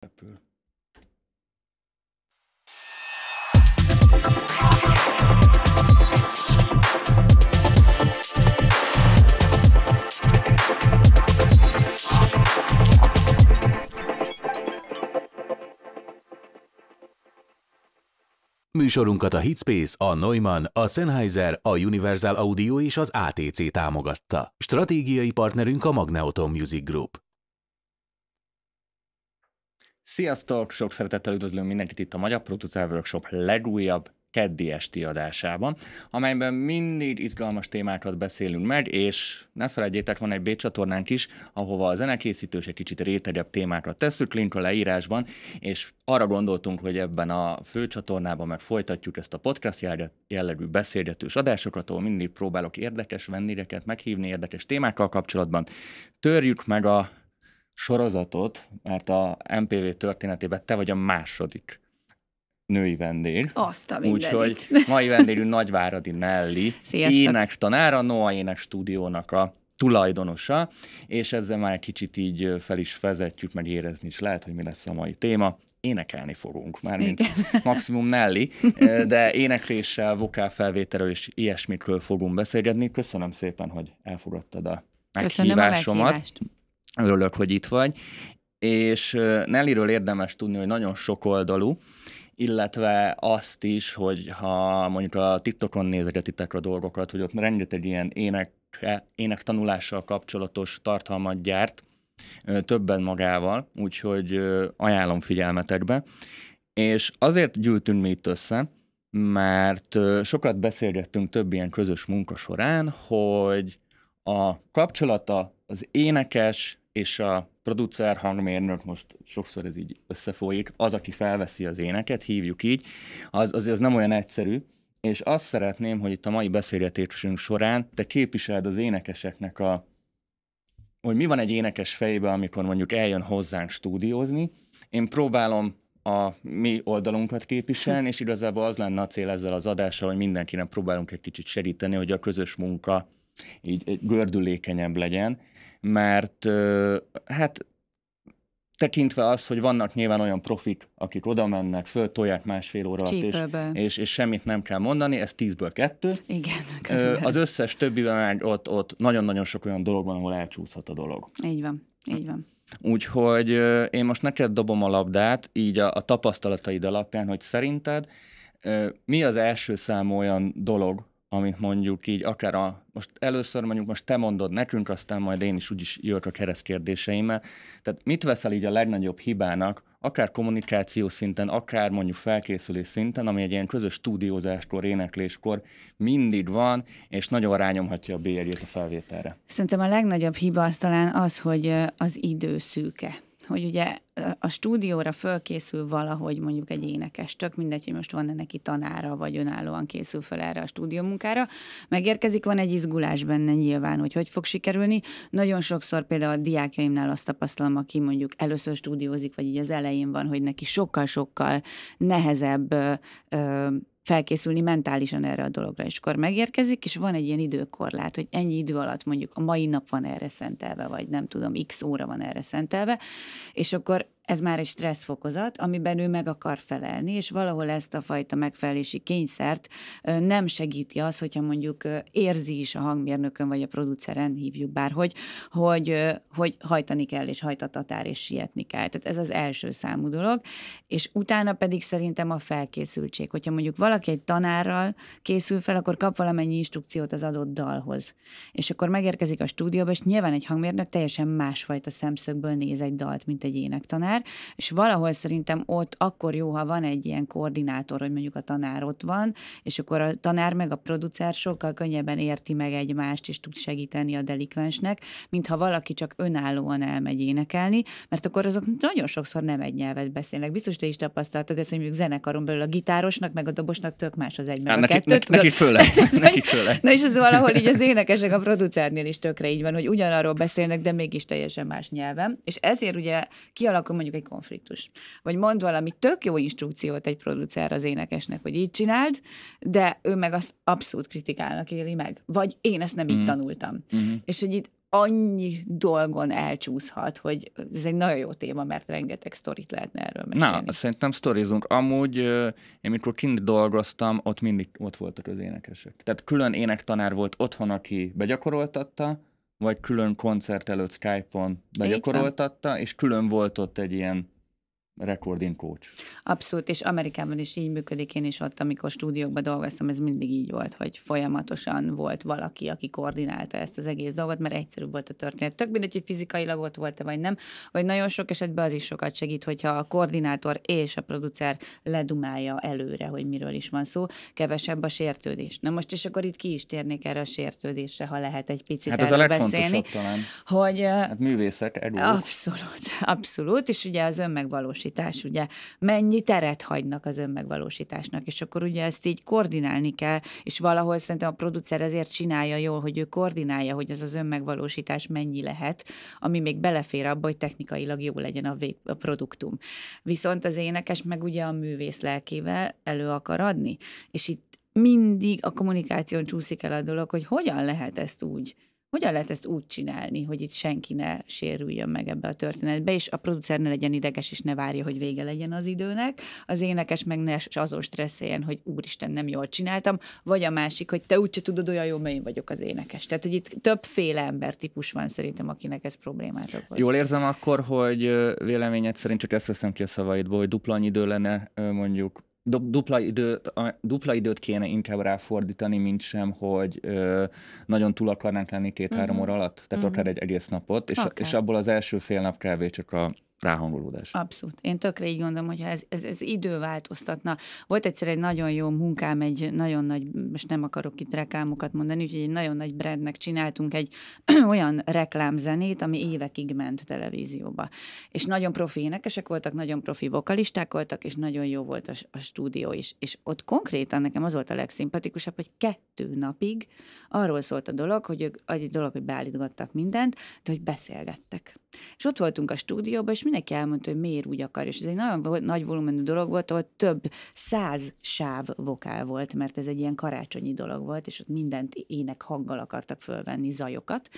repül. Műsorunkat a Hitspace, a Neumann, a Sennheiser, a Universal Audio és az ATC támogatta. Stratégiai partnerünk a Magneoton Music Group. Sziasztok! Sok szeretettel üdvözlöm mindenkit itt a Magyar Producer Workshop legújabb keddi esti adásában, amelyben mindig izgalmas témákat beszélünk meg, és ne felejtjétek, van egy B csatornánk is, ahova a zenekészítős egy kicsit rétegebb témákat tesszük, link a leírásban, és arra gondoltunk, hogy ebben a főcsatornában meg folytatjuk ezt a podcast jellegű beszélgetős adásokat, ahol mindig próbálok érdekes vendégeket meghívni érdekes témákkal kapcsolatban. Törjük meg a sorozatot, mert a MPV történetében te vagy a második női vendég. Azt a Úgyhogy mai vendégünk Nagyváradi Nelli, ének tanára, Noa Ének stúdiónak a tulajdonosa, és ezzel már kicsit így fel is vezetjük, meg érezni is lehet, hogy mi lesz a mai téma. Énekelni fogunk, már mint maximum Nelly, de énekléssel, vokálfelvételről és ilyesmikről fogunk beszélgetni. Köszönöm szépen, hogy elfogadtad a meghívásomat. Köszönöm a meghívást. Örülök, hogy itt vagy. És Nelliről érdemes tudni, hogy nagyon sokoldalú, illetve azt is, hogy ha mondjuk a TikTokon nézegetitek a dolgokat, hogy ott rengeteg ilyen ének, ének tanulással kapcsolatos tartalmat gyárt, többen magával, úgyhogy ajánlom figyelmetekbe. És azért gyűltünk mi itt össze, mert sokat beszélgettünk több ilyen közös munka során, hogy a kapcsolata az énekes, és a producer hangmérnök, most sokszor ez így összefolyik, az, aki felveszi az éneket, hívjuk így, az, az, az nem olyan egyszerű, és azt szeretném, hogy itt a mai beszélgetésünk során te képviseld az énekeseknek a, hogy mi van egy énekes fejébe, amikor mondjuk eljön hozzánk stúdiózni. Én próbálom a mi oldalunkat képviselni, és igazából az lenne a cél ezzel az adással, hogy mindenkinek próbálunk egy kicsit segíteni, hogy a közös munka így gördülékenyebb legyen, mert hát tekintve az, hogy vannak nyilván olyan profik, akik oda mennek, tolják másfél óra alatt, és, és, és semmit nem kell mondani, ez tízből kettő. Igen. Körülbelül. Az összes többiben már ott, ott nagyon-nagyon sok olyan dolog van, ahol elcsúszhat a dolog. Így van, így van. Úgyhogy én most neked dobom a labdát, így a, a tapasztalataid alapján, hogy szerinted mi az első számú olyan dolog, amit mondjuk így akár a, most először mondjuk most te mondod nekünk, aztán majd én is úgyis jövök a kereszt kérdéseimmel. Tehát mit veszel így a legnagyobb hibának, akár kommunikáció szinten, akár mondjuk felkészülés szinten, ami egy ilyen közös stúdiózáskor, énekléskor mindig van, és nagyon rányomhatja a bélyegét a felvételre. Szerintem a legnagyobb hiba az talán az, hogy az idő szűke hogy ugye a stúdióra fölkészül valahogy mondjuk egy énekes, tök mindegy, hogy most van-e neki tanára, vagy önállóan készül fel erre a stúdió munkára, megérkezik, van egy izgulás benne nyilván, hogy hogy fog sikerülni. Nagyon sokszor például a diákjaimnál azt tapasztalom, aki mondjuk először stúdiózik, vagy így az elején van, hogy neki sokkal-sokkal nehezebb ö, ö, felkészülni mentálisan erre a dologra, és akkor megérkezik, és van egy ilyen időkorlát, hogy ennyi idő alatt mondjuk a mai nap van erre szentelve, vagy nem tudom, x óra van erre szentelve, és akkor ez már egy stresszfokozat, amiben ő meg akar felelni, és valahol ezt a fajta megfelelési kényszert nem segíti az, hogyha mondjuk érzi is a hangmérnökön vagy a produceren, hívjuk bárhogy, hogy, hogy hajtani kell, és hajtatatár, és sietni kell. Tehát ez az első számú dolog, és utána pedig szerintem a felkészültség. Hogyha mondjuk valaki egy tanárral készül fel, akkor kap valamennyi instrukciót az adott dalhoz. És akkor megérkezik a stúdióba, és nyilván egy hangmérnök teljesen másfajta szemszögből néz egy dalt, mint egy énektanár, tanár, és valahol szerintem ott akkor jó, ha van egy ilyen koordinátor, hogy mondjuk a tanár ott van, és akkor a tanár meg a producer sokkal könnyebben érti meg egymást, és tud segíteni a delikvensnek, mint ha valaki csak önállóan elmegy énekelni, mert akkor azok nagyon sokszor nem egy nyelvet beszélnek. Biztos te is tapasztaltad ezt, hogy mondjuk zenekaron belül a gitárosnak, meg a dobosnak tök más az egy, meg hát, a neki, neki Neki, főleg. neki főleg. Na és ez valahol így az énekesek a producernél is tökre így van, hogy ugyanarról beszélnek, de mégis teljesen más nyelven. És ezért ugye kialakul mondjuk egy konfliktus. Vagy mond valami tök jó instrukciót egy producer az énekesnek, hogy így csináld, de ő meg azt abszolút kritikálnak éli meg. Vagy én ezt nem mm. így mhm. tanultam. Mm-hmm. És hogy itt annyi dolgon elcsúszhat, hogy ez egy nagyon jó téma, mert rengeteg sztorit lehetne erről mesélni. Na, szerintem sztorizunk. Amúgy én mikor kint dolgoztam, ott mindig ott voltak az énekesek. Tehát külön énektanár volt otthon, aki begyakoroltatta, vagy külön koncert előtt Skype-on begyakoroltatta, és külön volt ott egy ilyen recording coach. Abszolút, és Amerikában is így működik, én is ott, amikor stúdiókban dolgoztam, ez mindig így volt, hogy folyamatosan volt valaki, aki koordinálta ezt az egész dolgot, mert egyszerűbb volt a történet. Tök mindegy, hogy fizikailag ott volt-e vagy nem, vagy nagyon sok esetben az is sokat segít, hogyha a koordinátor és a producer ledumálja előre, hogy miről is van szó, kevesebb a sértődés. Na most, és akkor itt ki is térnék erre a sértődésre, ha lehet egy picit hát ez a legfontosabb beszélni. Talán. Hogy, hát művészek, egók. Abszolút, abszolút, és ugye az önmegvalósítás önmegvalósítás, ugye mennyi teret hagynak az önmegvalósításnak, és akkor ugye ezt így koordinálni kell, és valahol szerintem a producer ezért csinálja jól, hogy ő koordinálja, hogy az az önmegvalósítás mennyi lehet, ami még belefér abba, hogy technikailag jó legyen a, vég, a produktum. Viszont az énekes meg ugye a művész lelkével elő akar adni, és itt mindig a kommunikáción csúszik el a dolog, hogy hogyan lehet ezt úgy hogyan lehet ezt úgy csinálni, hogy itt senki ne sérüljön meg ebbe a történetbe, és a producer ne legyen ideges, és ne várja, hogy vége legyen az időnek, az énekes meg ne azon stresszeljen, hogy úristen, nem jól csináltam, vagy a másik, hogy te úgyse tudod olyan jó, mert én vagyok az énekes. Tehát, hogy itt többféle típus van szerintem, akinek ez problémát okoz. Jól érzem akkor, hogy véleményed szerint csak ezt veszem ki a szavaidból, hogy dupla annyi idő lenne mondjuk dupla időt, dupla időt kéne inkább ráfordítani, mint sem, hogy ö, nagyon túl akarnánk lenni két-három uh-huh. óra alatt. Tehát uh-huh. akár egy egész napot, és, okay. és abból az első fél nap kávé csak a ráhangolódás. Abszolút. Én tökre így gondolom, hogy ez, ez, ez idő változtatna. Volt egyszer egy nagyon jó munkám, egy nagyon nagy, most nem akarok itt reklámokat mondani, úgyhogy egy nagyon nagy brandnek csináltunk egy olyan reklámzenét, ami évekig ment televízióba. És nagyon profi énekesek voltak, nagyon profi vokalisták voltak, és nagyon jó volt a, a stúdió is. És ott konkrétan nekem az volt a legszimpatikusabb, hogy kettő napig arról szólt a dolog, hogy ők, egy dolog, hogy beállítgattak mindent, de hogy beszélgettek és ott voltunk a stúdióban, és mindenki elmondta, hogy miért úgy akar. És ez egy nagyon nagy volumenű dolog volt, ahol több száz sáv vokál volt, mert ez egy ilyen karácsonyi dolog volt, és ott mindent ének hanggal akartak fölvenni, zajokat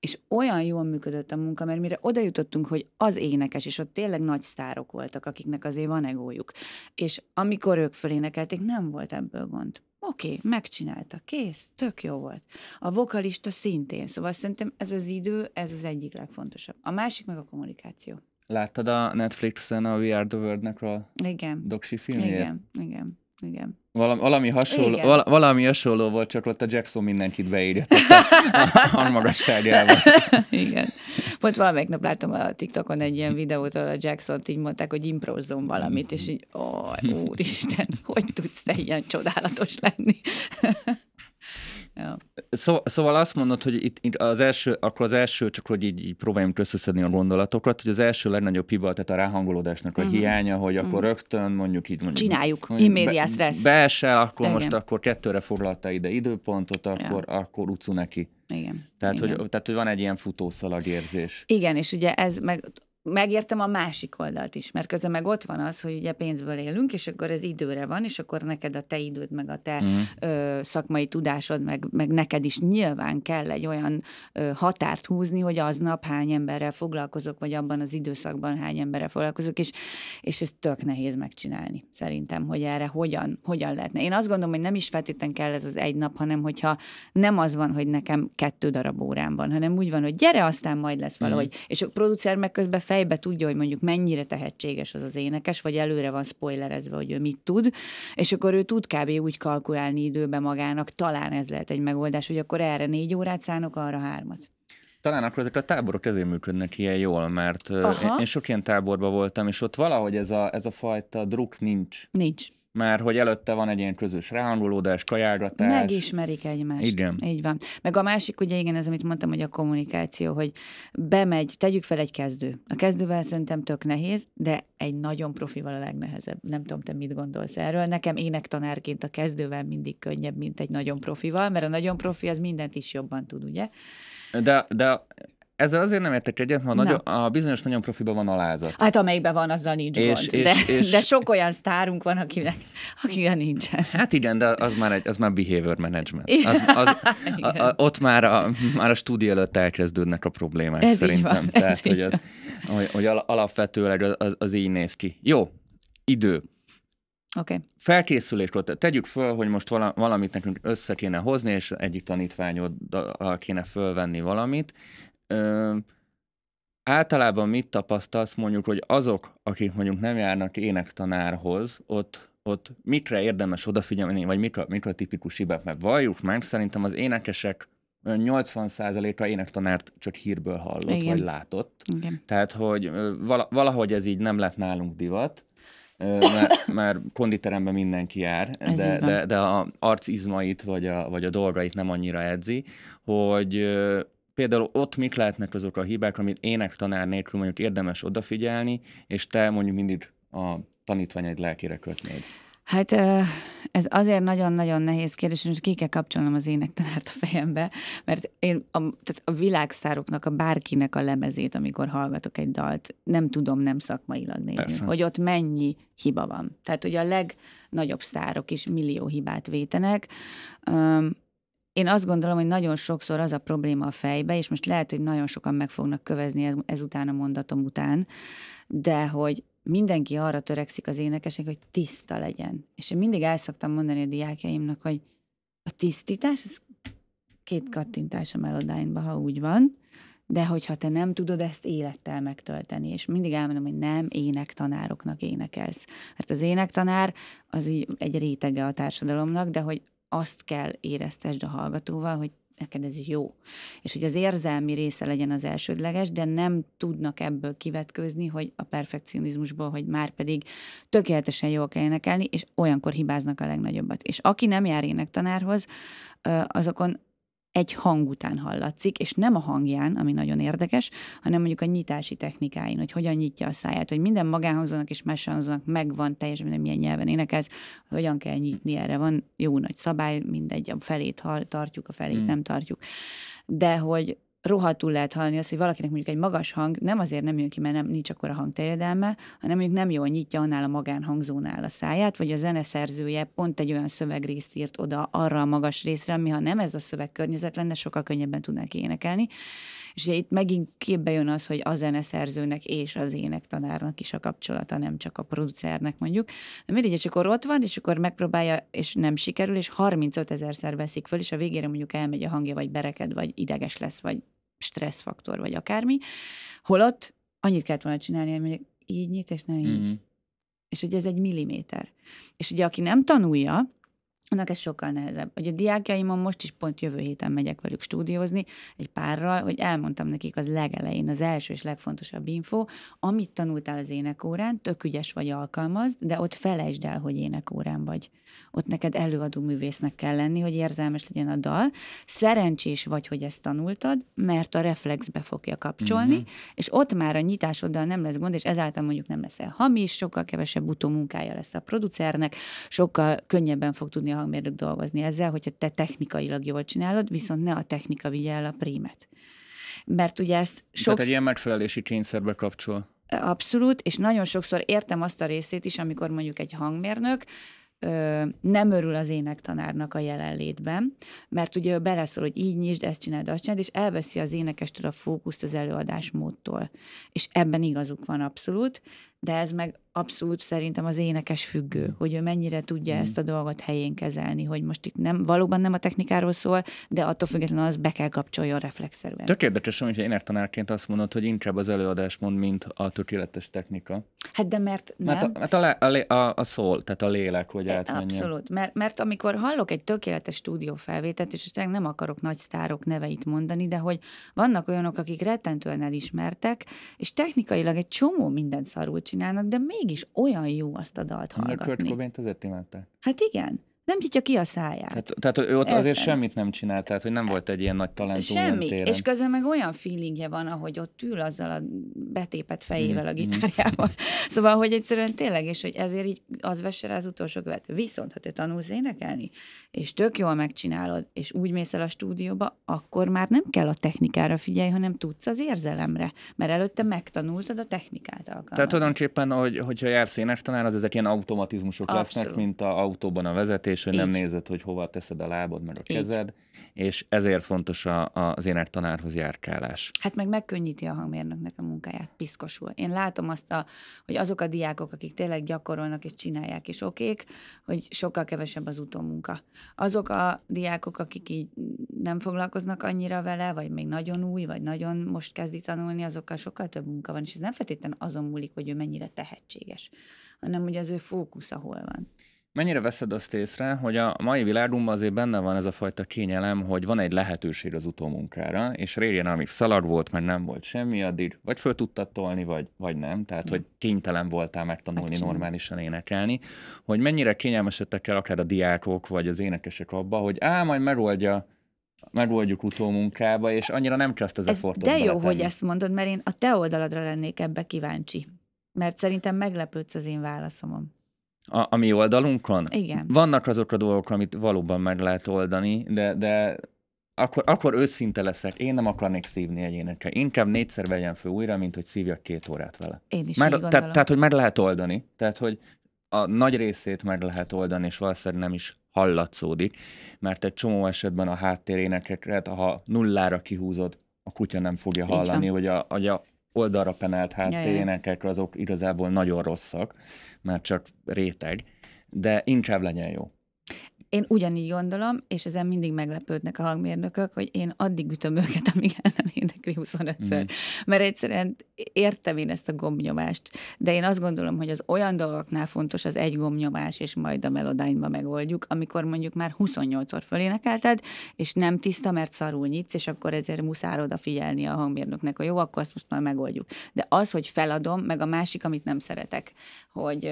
és olyan jól működött a munka, mert mire oda jutottunk, hogy az énekes, és ott tényleg nagy sztárok voltak, akiknek azért van egójuk. És amikor ők fölénekelték, nem volt ebből gond. Oké, okay, megcsinálta, kész, tök jó volt. A vokalista szintén, szóval szerintem ez az idő, ez az egyik legfontosabb. A másik meg a kommunikáció. Láttad a Netflixen a We Are The World-nek a doksi filmjét? Igen, igen. Igen. Valami, valami, hasonló, Igen. Val, valami hasonló volt, csak ott a Jackson mindenkit beírja a, a Igen. Pont valamelyik nap láttam a TikTokon egy ilyen videót, ahol a jackson így mondták, hogy improzzon valamit, és így, ó, úristen, hogy tudsz te ilyen csodálatos lenni? Ja. Szó, szóval, szóval azt mondod, hogy itt, itt az első, akkor az első, csak hogy így, így próbáljunk összeszedni a gondolatokat, hogy az első legnagyobb hiba, tehát a ráhangolódásnak a uh-huh. hiánya, hogy akkor uh-huh. rögtön mondjuk így mondjuk... Csináljuk, immédiás stressz. Be, beesel, akkor Igen. most akkor kettőre foglalta ide időpontot, akkor, ja. akkor ucu neki. Igen. Tehát, Igen. Hogy, tehát, hogy van egy ilyen futószalag érzés. Igen, és ugye ez meg megértem a másik oldalt is, mert közben meg ott van az, hogy ugye pénzből élünk, és akkor ez időre van, és akkor neked a te időd, meg a te mm. ö, szakmai tudásod, meg, meg neked is nyilván kell egy olyan ö, határt húzni, hogy aznap hány emberrel foglalkozok, vagy abban az időszakban hány emberrel foglalkozok, és, és ez tök nehéz megcsinálni, szerintem, hogy erre hogyan, hogyan lehetne. Én azt gondolom, hogy nem is feltétlenül kell ez az egy nap, hanem hogyha nem az van, hogy nekem kettő darab órám van, hanem úgy van, hogy gyere, aztán majd lesz mhm. valahogy, mm. és a producer meg közben fejbe tudja, hogy mondjuk mennyire tehetséges az az énekes, vagy előre van spoilerezve, hogy ő mit tud, és akkor ő tud kb. úgy kalkulálni időbe magának, talán ez lehet egy megoldás, hogy akkor erre négy órát szánok, arra hármat talán akkor ezek a táborok ezért működnek ilyen jól, mert Aha. én, én sok ilyen táborban voltam, és ott valahogy ez a, ez a fajta druk nincs. Nincs mert hogy előtte van egy ilyen közös ráhangolódás, kajálgatás. Megismerik egymást. Igen. Így van. Meg a másik, ugye igen, ez amit mondtam, hogy a kommunikáció, hogy bemegy, tegyük fel egy kezdő. A kezdővel szerintem tök nehéz, de egy nagyon profival a legnehezebb. Nem tudom, te mit gondolsz erről. Nekem énektanárként a kezdővel mindig könnyebb, mint egy nagyon profival, mert a nagyon profi az mindent is jobban tud, ugye? De, de ezzel azért nem értek egyet, mert nagyon, a bizonyos nagyon profiban van alázat. Hát amelyikben van, azzal nincs és, gond. És, de, és, de sok olyan sztárunk van, akinek, akinek nincsen. Hát igen, de az már, egy, az már behavior management. Az, az, a, a, ott már a, már a stúdió előtt elkezdődnek a problémák ez szerintem. Van, Tehát, hogy, az, hogy, hogy alapvetőleg az, az, az így néz ki. Jó, idő. Okay. Felkészüléskor tegyük föl, hogy most valamit nekünk össze kéne hozni, és egyik tanítványod kéne fölvenni valamit ö, általában mit tapasztalsz mondjuk, hogy azok, akik mondjuk nem járnak énektanárhoz, ott, ott mikre érdemes odafigyelni, vagy mikre, mikre tipikus hibák? Mert valljuk meg, szerintem az énekesek 80%-a énektanárt csak hírből hallott, Igen. vagy látott. Igen. Tehát, hogy valahogy ez így nem lett nálunk divat, mert, mert konditeremben mindenki jár, de, de, de a arcizmait, vagy a, vagy a dolgait nem annyira edzi, hogy például ott mik lehetnek azok a hibák, amit ének tanár nélkül mondjuk érdemes odafigyelni, és te mondjuk mindig a tanítványaid lelkére kötnéd? Hát ez azért nagyon-nagyon nehéz kérdés, és ki kell kapcsolnom az énektanárt a fejembe, mert én a, tehát a világsztároknak, a bárkinek a lemezét, amikor hallgatok egy dalt, nem tudom nem szakmailag nézni, Persze. hogy ott mennyi hiba van. Tehát, hogy a legnagyobb sztárok is millió hibát vétenek, én azt gondolom, hogy nagyon sokszor az a probléma a fejbe, és most lehet, hogy nagyon sokan meg fognak kövezni ezután a mondatom után, de hogy mindenki arra törekszik az énekesek, hogy tiszta legyen. És én mindig el szoktam mondani a diákjaimnak, hogy a tisztítás, ez két kattintás a melodáinba, ha úgy van, de hogyha te nem tudod ezt élettel megtölteni, és mindig elmondom, hogy nem énektanároknak énekelsz. Mert az énektanár az így egy rétege a társadalomnak, de hogy azt kell éreztesd a hallgatóval, hogy neked ez jó. És hogy az érzelmi része legyen az elsődleges, de nem tudnak ebből kivetkőzni, hogy a perfekcionizmusból, hogy már pedig tökéletesen jól kell énekelni, és olyankor hibáznak a legnagyobbat. És aki nem jár énektanárhoz, azokon egy hang után hallatszik, és nem a hangján, ami nagyon érdekes, hanem mondjuk a nyitási technikáin, hogy hogyan nyitja a száját, hogy minden magánhangzónak és meshangzónak megvan teljesen minden milyen nyelven énekez, hogyan kell nyitni erre, van jó nagy szabály, mindegy, a felét tartjuk, a felét hmm. nem tartjuk. De hogy rohadtul lehet hallani azt, hogy valakinek mondjuk egy magas hang nem azért nem jön ki, mert nem, nincs akkor a hangterjedelme, hanem mondjuk nem jól nyitja annál a magánhangzónál a száját, vagy a zeneszerzője pont egy olyan szövegrészt írt oda arra a magas részre, ami ha nem ez a szövegkörnyezet lenne, sokkal könnyebben tudnák énekelni. És ugye itt megint képbe jön az, hogy a zeneszerzőnek és az énektanárnak is a kapcsolata, nem csak a producernek mondjuk. De mindegy, és akkor ott van, és akkor megpróbálja, és nem sikerül, és 35 ezerszer veszik föl, és a végére mondjuk elmegy a hangja, vagy bereked, vagy ideges lesz, vagy stresszfaktor, vagy akármi, holott annyit kellett volna csinálni, hogy mondjuk így nyit, és ne így. Mm. És hogy ez egy milliméter. És ugye, aki nem tanulja, annak ez sokkal nehezebb. Ugye a diákjaimon most is pont jövő héten megyek velük stúdiózni, egy párral, hogy elmondtam nekik az legelején, az első és legfontosabb info, amit tanultál az énekórán, tök ügyes vagy alkalmazd, de ott felejtsd el, hogy énekórán vagy ott neked előadó művésznek kell lenni, hogy érzelmes legyen a dal. Szerencsés vagy, hogy ezt tanultad, mert a reflexbe fogja kapcsolni, uh-huh. és ott már a nyitásoddal nem lesz gond, és ezáltal mondjuk nem leszel hamis, sokkal kevesebb utómunkája lesz a producernek, sokkal könnyebben fog tudni a hangmérnök dolgozni ezzel, hogyha te technikailag jól csinálod, viszont ne a technika vigye el a prímet. Mert ugye ezt sok... Tehát egy ilyen megfelelési kényszerbe kapcsol. Abszolút, és nagyon sokszor értem azt a részét is, amikor mondjuk egy hangmérnök nem örül az énektanárnak a jelenlétben, mert ugye beleszól, hogy így nyisd, ezt csináld, azt csináld, és elveszi az énekestől a fókuszt az előadásmódtól. És ebben igazuk van abszolút, de ez meg abszolút szerintem az énekes függő, hogy ő mennyire tudja mm. ezt a dolgot helyén kezelni, hogy most itt nem, valóban nem a technikáról szól, de attól függetlenül az be kell kapcsoljon reflexzerűen. Tök érdekes, én énektanárként azt mondod, hogy inkább az előadás mond, mint a tökéletes technika. Hát de mert nem. Mert a, mert a, le, a, a, a szól, tehát a lélek, hogy e, átmenjen. Abszolút, mert, mert amikor hallok egy tökéletes stúdiófelvételt, és aztán nem akarok nagy sztárok neveit mondani, de hogy vannak olyanok, akik rettentően elismertek, és technikailag egy csomó mindent szarul csinálnak, de mégis olyan jó azt a dalt hallgatni. A Kurt Cobain-t azért imádták. Hát igen nem nyitja ki a száját. Tehát, tehát ő ott Érten. azért semmit nem csinál, tehát hogy nem volt egy ilyen nagy talentum. Semmi, téren. és közben meg olyan feelingje van, ahogy ott ül azzal a betépet fejével mm. a mm-hmm. gitárjával. Mm. szóval, hogy egyszerűen tényleg, és hogy ezért így az vesse rá az utolsó követ. Viszont, ha te tanulsz énekelni, és tök jól megcsinálod, és úgy mész el a stúdióba, akkor már nem kell a technikára figyelj, hanem tudsz az érzelemre, mert előtte megtanultad a technikát alkalmazni. Tehát tulajdonképpen, hogy, hogyha jársz énestanár, az ezek ilyen automatizmusok Abszolút. lesznek, mint a autóban a vezetés, döntés, hogy Így. nem nézed, hogy hova teszed a lábad, meg a Így. kezed, és ezért fontos a, a, az tanárhoz járkálás. Hát meg megkönnyíti a hangmérnöknek a munkáját, piszkosul. Én látom azt, a, hogy azok a diákok, akik tényleg gyakorolnak és csinálják, és okék, hogy sokkal kevesebb az utómunka. Azok a diákok, akik így nem foglalkoznak annyira vele, vagy még nagyon új, vagy nagyon most kezdi tanulni, azokkal sokkal több munka van, és ez nem feltétlenül azon múlik, hogy ő mennyire tehetséges, hanem hogy az ő fókusz hol van. Mennyire veszed azt észre, hogy a mai világunkban azért benne van ez a fajta kényelem, hogy van egy lehetőség az utómunkára, és régen, amíg szalag volt, mert nem volt semmi, addig vagy föl tudtad tolni, vagy, vagy nem, tehát hogy kénytelen voltál megtanulni normálisan énekelni, hogy mennyire kényelmesedtek el akár a diákok, vagy az énekesek abba, hogy á, majd megoldja megoldjuk utómunkába, és annyira nem kezd az ez a De jó, beletenni. hogy ezt mondod, mert én a te oldaladra lennék ebbe kíváncsi. Mert szerintem meglepődsz az én válaszomon a, a mi oldalunkon? Igen. Vannak azok a dolgok, amit valóban meg lehet oldani, de, de akkor, akkor őszinte leszek, én nem akarnék szívni egy énekre. Inkább négyszer vegyen fő újra, mint hogy szívjak két órát vele. Én is meg, így tehát, tehát, hogy meg lehet oldani. Tehát, hogy a nagy részét meg lehet oldani, és valószínűleg nem is hallatszódik, mert egy csomó esetben a háttérénekeket, ha nullára kihúzod, a kutya nem fogja hallani, hogy a, a oldalra penelt háttérénekek azok igazából nagyon rosszak, már csak réteg, de inkább legyen jó. Én ugyanígy gondolom, és ezen mindig meglepődnek a hangmérnökök, hogy én addig ütöm őket, amíg el nem énekli 25-ször. Mm. Mert egyszerűen értem én ezt a gombnyomást, de én azt gondolom, hogy az olyan dolgoknál fontos az egy gombnyomás, és majd a melodányba megoldjuk, amikor mondjuk már 28-szor fölénekelted, és nem tiszta, mert szarul nyitsz, és akkor ezért muszáj odafigyelni a hangmérnöknek, hogy jó, akkor azt most már megoldjuk. De az, hogy feladom, meg a másik, amit nem szeretek, hogy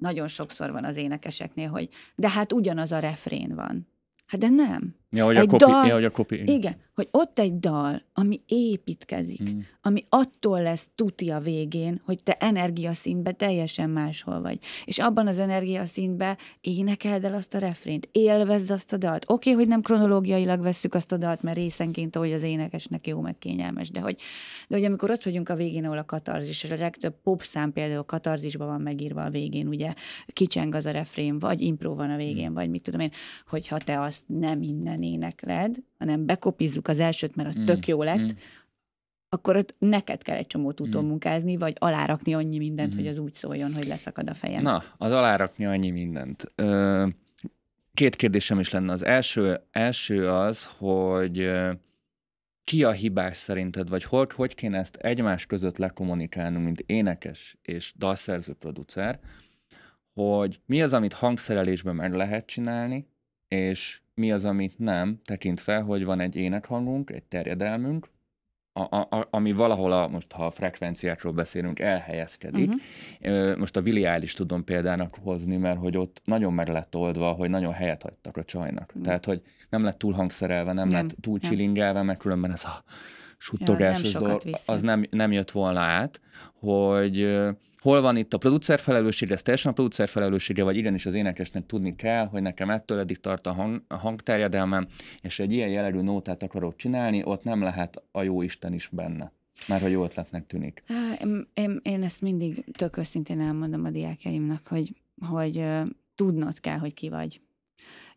nagyon sokszor van az énekeseknél, hogy de hát ugyanaz a refrén van. Hát de nem. Ja, hogy, egy a kopi, dal, ja, hogy a kopi. Igen, hogy ott egy dal, ami építkezik, mm. ami attól lesz tuti a végén, hogy te energiaszintben teljesen máshol vagy. És abban az energiaszintben énekeld el azt a refrént, élvezd azt a dalt. Oké, okay, hogy nem kronológiailag vesszük azt a dalt, mert részenként, ahogy az énekesnek jó, meg kényelmes, de hogy, de hogy amikor ott vagyunk a végén, ahol a katarzis, és a legtöbb szám például a katarzisban van megírva a végén, ugye kicseng az a refrén, vagy impro van a végén, mm. vagy mit tudom én, hogyha te azt nem innen után énekled, hanem bekopizzuk az elsőt, mert az mm. tök jó lett, mm. akkor ott neked kell egy csomót úton mm. munkázni, vagy alárakni annyi mindent, mm. hogy mm-hmm. az úgy szóljon, hogy leszakad a fejem. Na, az alárakni annyi mindent. Ö, két kérdésem is lenne. Az első, első az, hogy ki a hibás szerinted, vagy hogy, hogy kéne ezt egymás között lekommunikálnunk, mint énekes és dalszerző producer, hogy mi az, amit hangszerelésben meg lehet csinálni, és mi az, amit nem, tekintve, hogy van egy énekhangunk, egy terjedelmünk, a, a, ami valahol, a, most ha a frekvenciákról beszélünk, elhelyezkedik. Uh-huh. Most a Viliál is tudom példának hozni, mert hogy ott nagyon meg lett oldva, hogy nagyon helyet hagytak a csajnak. Uh-huh. Tehát, hogy nem lett túl hangszerelve, nem, nem lett túl nem. csilingelve, mert különben ez a suttogásos ja, dolog, az nem, nem jött volna át, hogy hol van itt a producer felelőssége, ez teljesen a producer felelőssége, vagy igenis az énekesnek tudni kell, hogy nekem ettől eddig tart a, hang, a hangterjedelmem, és egy ilyen jellegű nótát akarok csinálni, ott nem lehet a jó Isten is benne. Már hogy jó ötletnek tűnik. Én, én, én ezt mindig tök őszintén elmondom a diákjaimnak, hogy, hogy tudnod kell, hogy ki vagy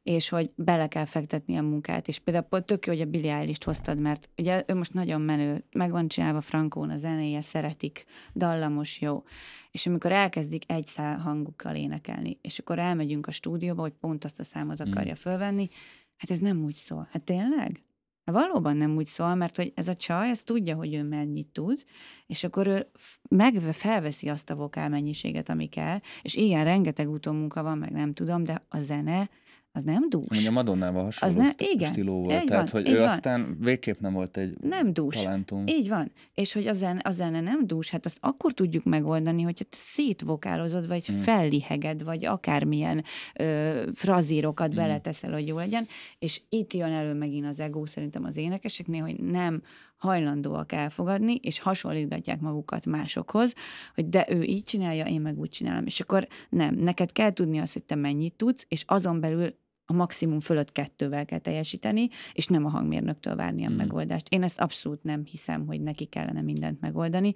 és hogy bele kell fektetni a munkát. És például tök jó, hogy a Billie eilish hoztad, mert ugye ő most nagyon menő, meg van csinálva Frankón a zenéje, szeretik, dallamos, jó. És amikor elkezdik egy szál hangukkal énekelni, és akkor elmegyünk a stúdióba, hogy pont azt a számot hmm. akarja mm. fölvenni, hát ez nem úgy szól. Hát tényleg? Hát valóban nem úgy szól, mert hogy ez a csaj, ez tudja, hogy ő mennyit tud, és akkor ő meg felveszi azt a vokál mennyiséget, ami kell, és igen, rengeteg utómunka van, meg nem tudom, de a zene, az nem dús. Ugye Madonnával hasonló az nem, igen, stíló volt, így tehát van, hogy ő van. aztán végképp nem volt egy nem dús. talentum. Így van, és hogy az zene, a zene nem dús, hát azt akkor tudjuk megoldani, hogyha te szétvokálozod, vagy hmm. felliheged, vagy akármilyen ö, frazírokat hmm. beleteszel, hogy jó legyen, és itt jön elő megint az ego szerintem az énekeseknél, hogy nem hajlandóak elfogadni, és hasonlítgatják magukat másokhoz, hogy de ő így csinálja, én meg úgy csinálom. És akkor nem, neked kell tudni azt, hogy te mennyit tudsz, és azon belül a maximum fölött kettővel kell teljesíteni, és nem a hangmérnöktől várni a mm. megoldást. Én ezt abszolút nem hiszem, hogy neki kellene mindent megoldani.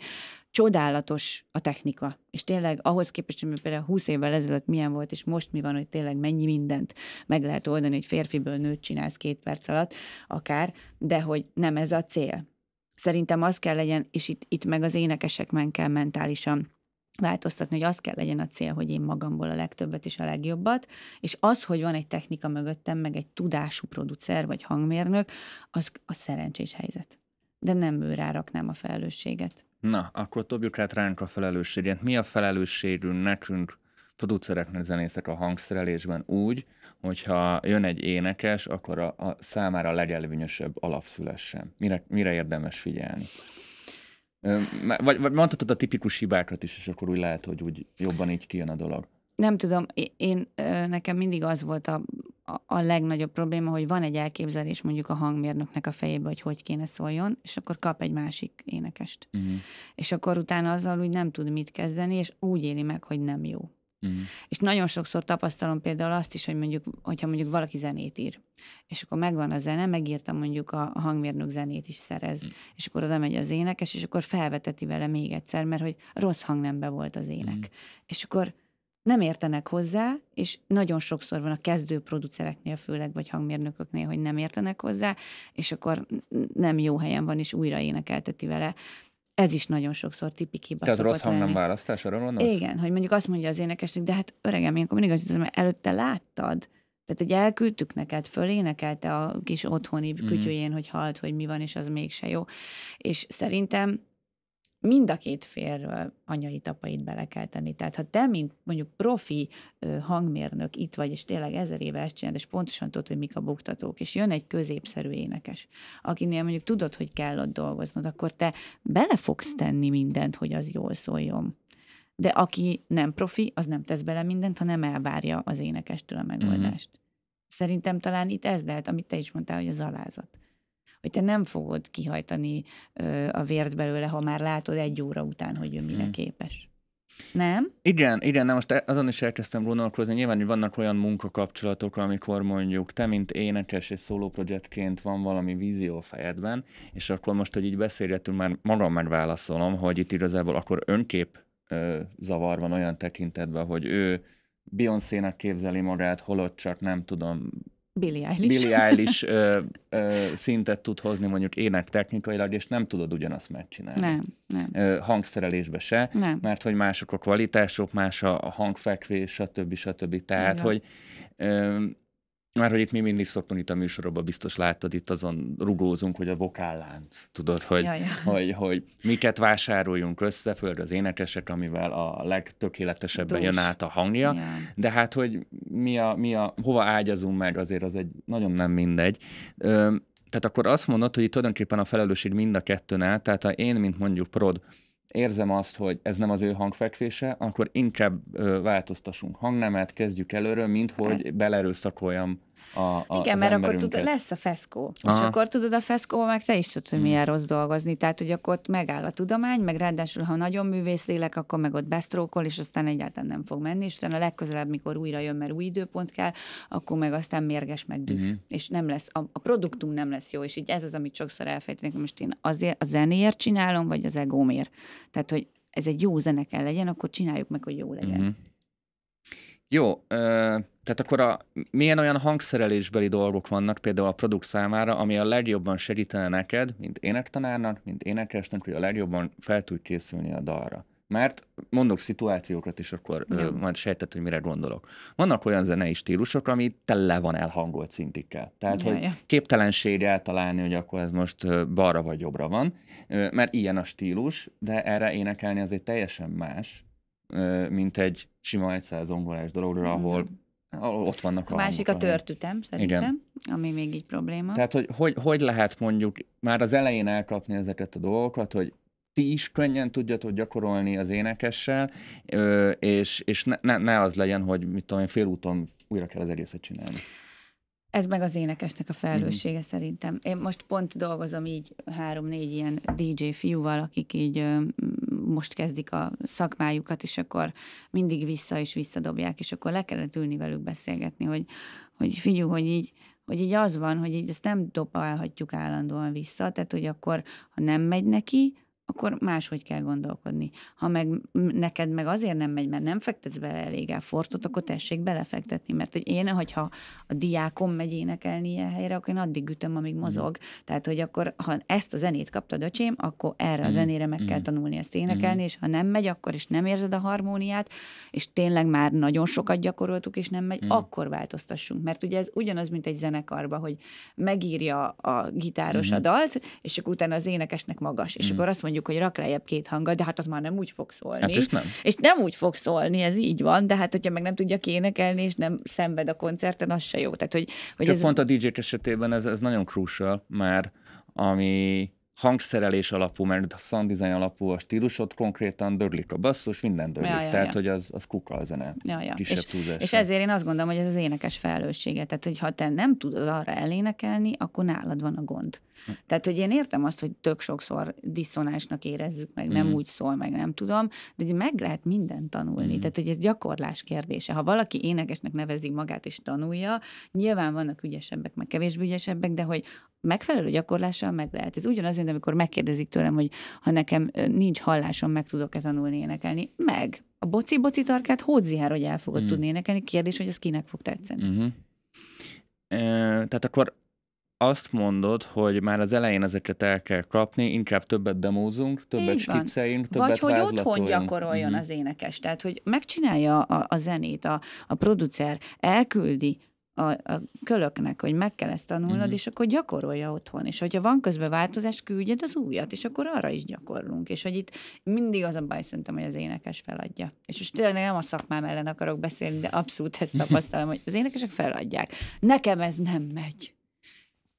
Csodálatos a technika, és tényleg ahhoz képest, hogy például 20 évvel ezelőtt milyen volt, és most mi van, hogy tényleg mennyi mindent meg lehet oldani, hogy férfiből nőt csinálsz két perc alatt, akár, de hogy nem ez a cél. Szerintem az kell legyen, és itt, itt meg az énekesek men kell mentálisan változtatni, hogy az kell legyen a cél, hogy én magamból a legtöbbet és a legjobbat, és az, hogy van egy technika mögöttem, meg egy tudású producer vagy hangmérnök, az a szerencsés helyzet. De nem ő ráraknám a felelősséget. Na, akkor dobjuk át ránk a felelősséget. Mi a felelősségünk nekünk, producereknek, zenészek a hangszerelésben úgy, hogyha jön egy énekes, akkor a, a számára a legelőnyösebb alapszülessen. Mire, mire érdemes figyelni? Vagy, vagy mondhatod a tipikus hibákat is, és akkor úgy lehet, hogy úgy jobban így kijön a dolog. Nem tudom, én, nekem mindig az volt a, a legnagyobb probléma, hogy van egy elképzelés mondjuk a hangmérnöknek a fejébe, hogy hogy kéne szóljon, és akkor kap egy másik énekest. Uh-huh. És akkor utána azzal úgy nem tud mit kezdeni, és úgy éli meg, hogy nem jó. Mm. És nagyon sokszor tapasztalom például azt is, hogy mondjuk, hogyha mondjuk valaki zenét ír, és akkor megvan a zene, megírta mondjuk a, a hangmérnök zenét is szerez, mm. és akkor oda megy az énekes, és akkor felveteti vele még egyszer, mert hogy rossz hangnembe volt az ének. Mm. És akkor nem értenek hozzá, és nagyon sokszor van a kezdő producereknél főleg, vagy hangmérnököknél, hogy nem értenek hozzá, és akkor nem jó helyen van, és újra énekelteti vele ez is nagyon sokszor tipik hiba Tehát rossz hang nem választás, arra gondolsz? Igen, hogy mondjuk azt mondja az énekesnek, de hát öregem, akkor mindig azt hiszem, mert előtte láttad, tehát, hogy elküldtük neked, fölénekelte a kis otthoni mm. kütyőjén, hogy halt, hogy mi van, és az mégse jó. És szerintem mind a két félről anyait, apait bele kell tenni. Tehát ha te, mint mondjuk profi hangmérnök itt vagy, és tényleg ezer éve ezt csinálod, és pontosan tudod, hogy mik a buktatók, és jön egy középszerű énekes, akinél mondjuk tudod, hogy kell ott dolgoznod, akkor te bele fogsz tenni mindent, hogy az jól szóljon de aki nem profi, az nem tesz bele mindent, hanem elvárja az énekestől a mhm. megoldást. Mm-hmm. Szerintem talán itt ez lehet, amit te is mondtál, hogy az alázat hogy te nem fogod kihajtani a vért belőle, ha már látod egy óra után, hogy ő mire hmm. képes. Nem? Igen, igen, nem most e, azon is elkezdtem gondolkozni. Nyilván, hogy vannak olyan munkakapcsolatok, amikor mondjuk te, mint énekes és szóló projektként van valami vízió fejedben, és akkor most, hogy így beszélgetünk, már magam megválaszolom, hogy itt igazából akkor önkép ö, zavar van olyan tekintetben, hogy ő Beyoncé-nek képzeli magát, holott csak nem tudom, Billy Eilish. Billie Eilish ö, ö, szintet tud hozni mondjuk ének technikailag, és nem tudod ugyanazt megcsinálni. Nem, nem. Ö, hangszerelésbe se, nem. mert hogy mások a kvalitások, más a, a hangfekvés, stb. stb. stb. Tehát, Igen. hogy ö, már hogy itt mi mindig szoktunk itt a műsorban, biztos láttad, itt azon rugózunk, hogy a vokállánc, tudod, hogy, Jaj. hogy, hogy miket vásároljunk össze, föld az énekesek, amivel a legtökéletesebben jön át a hangja, Jaj. de hát, hogy mi a, mi a, hova ágyazunk meg, azért az egy nagyon nem mindegy. Ö, tehát akkor azt mondod, hogy itt tulajdonképpen a felelősség mind a kettőn áll, tehát ha én, mint mondjuk prod, érzem azt, hogy ez nem az ő hangfekvése, akkor inkább ö, változtassunk hangnemet, kezdjük előről, mint hogy belerőszakoljam a, a Igen, mert akkor tudod, lesz a feszkó. Aha. És akkor tudod, a feszkóban meg te is tudod, hogy hmm. milyen hmm. rossz dolgozni. Tehát, hogy akkor ott megáll a tudomány, meg ráadásul, ha nagyon művész lélek, akkor meg ott besztrókol, és aztán egyáltalán nem fog menni, és utána a legközelebb, mikor újra jön, mert új időpont kell, akkor meg aztán mérges, meg düh. Hmm. És nem lesz, a, a produktum nem lesz jó, és így ez az, amit sokszor elfejtenek, most én azért a zenéért csinálom, vagy az egómért. Tehát, hogy ez egy jó zene kell legyen, akkor csináljuk meg, hogy jó legyen. hmm jó, tehát akkor a, milyen olyan hangszerelésbeli dolgok vannak például a produkt számára, ami a legjobban segítene neked, mint énektanárnak, mint énekesnek, hogy a legjobban fel tud készülni a dalra? Mert mondok szituációkat, és akkor ö, majd sejtett, hogy mire gondolok. Vannak olyan zenei stílusok, ami tele van elhangolt szintikkel. Tehát, Jaj. hogy képtelenség eltalálni, hogy akkor ez most balra vagy jobbra van, mert ilyen a stílus, de erre énekelni azért teljesen más mint egy sima egyszer zongorás dologra, ahol mm ott vannak a, a másik hangok, a törtütem, szerintem, igen. ami még így probléma. Tehát, hogy, hogy hogy lehet mondjuk már az elején elkapni ezeket a dolgokat, hogy ti is könnyen tudjatok gyakorolni az énekessel, és, és ne, ne, az legyen, hogy mit tudom én, félúton újra kell az egészet csinálni. Ez meg az énekesnek a felelőssége mm. szerintem. Én most pont dolgozom így három-négy ilyen DJ fiúval, akik így most kezdik a szakmájukat, és akkor mindig vissza és visszadobják, és akkor le kellett ülni velük beszélgetni, hogy, hogy figyú, hogy így, hogy így az van, hogy így ezt nem dobálhatjuk állandóan vissza, tehát hogy akkor, ha nem megy neki, akkor máshogy kell gondolkodni. Ha meg neked meg azért nem megy, mert nem fektetsz bele elég el fortot, akkor tessék belefektetni, mert hogy én, hogyha a diákom megy énekelni ilyen helyre, akkor én addig ütöm, amíg mhm. mozog. Mm. Tehát, hogy akkor, ha ezt a zenét kaptad, öcsém, akkor erre a mhm. zenére meg mm. kell mhm. tanulni ezt énekelni, mm. és ha nem megy, akkor is nem érzed a harmóniát, és tényleg már nagyon sokat gyakoroltuk, és nem megy, mm. akkor változtassunk. Mert ugye ez ugyanaz, mint egy zenekarba, hogy megírja a gitáros mm. a dalt, és akkor utána az énekesnek magas, és mm. akkor azt mondja, mondjuk, hogy rak lejjebb két hangot, de hát az már nem úgy fog szólni. Hát és nem. És nem úgy fog szólni, ez így van, de hát hogyha meg nem tudja énekelni, és nem szenved a koncerten, az se jó. Tehát, hogy, hogy Csak ez... pont a DJ-k esetében ez, ez nagyon crucial, mert ami hangszerelés alapú, mert a sound design alapú a stílusod, konkrétan dörlik a basszus, minden dörlik. Ja, ja, Tehát, ja. hogy az, az kuka a zene. Ja, ja. Kisebb és, és ezért én azt gondolom, hogy ez az énekes felelőssége. Tehát, hogy ha te nem tudod arra elénekelni, akkor nálad van a gond. Hm. Tehát, hogy én értem azt, hogy tök sokszor diszonásnak érezzük, meg nem mm. úgy szól, meg nem tudom, de hogy meg lehet mindent tanulni. Mm. Tehát, hogy ez gyakorlás kérdése. Ha valaki énekesnek nevezi magát és tanulja, nyilván vannak ügyesebbek, meg kevésbé ügyesebbek, de hogy megfelelő gyakorlással meg lehet. Ez ugyanaz, mint amikor megkérdezik tőlem, hogy ha nekem nincs hallásom, meg tudok-e tanulni énekelni. Meg. A boci-boci tarkát hódzihár, hogy el fogod mm. tudni énekelni. Kérdés, hogy ez kinek fog tetszeni. Mm-hmm. E, tehát akkor azt mondod, hogy már az elején ezeket el kell kapni, inkább többet demózunk, többet skicceljünk, többet Vagy hogy otthon gyakoroljon mm-hmm. az énekes, tehát hogy megcsinálja a, a zenét a, a producer, elküldi a, a kölöknek, hogy meg kell ezt tanulnod, uh-huh. és akkor gyakorolja otthon. És hogyha van közben változás, küldjed az újat, és akkor arra is gyakorlunk. És hogy itt mindig az a baj szerintem, hogy az énekes feladja. És most tényleg nem a szakmám ellen akarok beszélni, de abszolút ezt tapasztalom, hogy az énekesek feladják. Nekem ez nem megy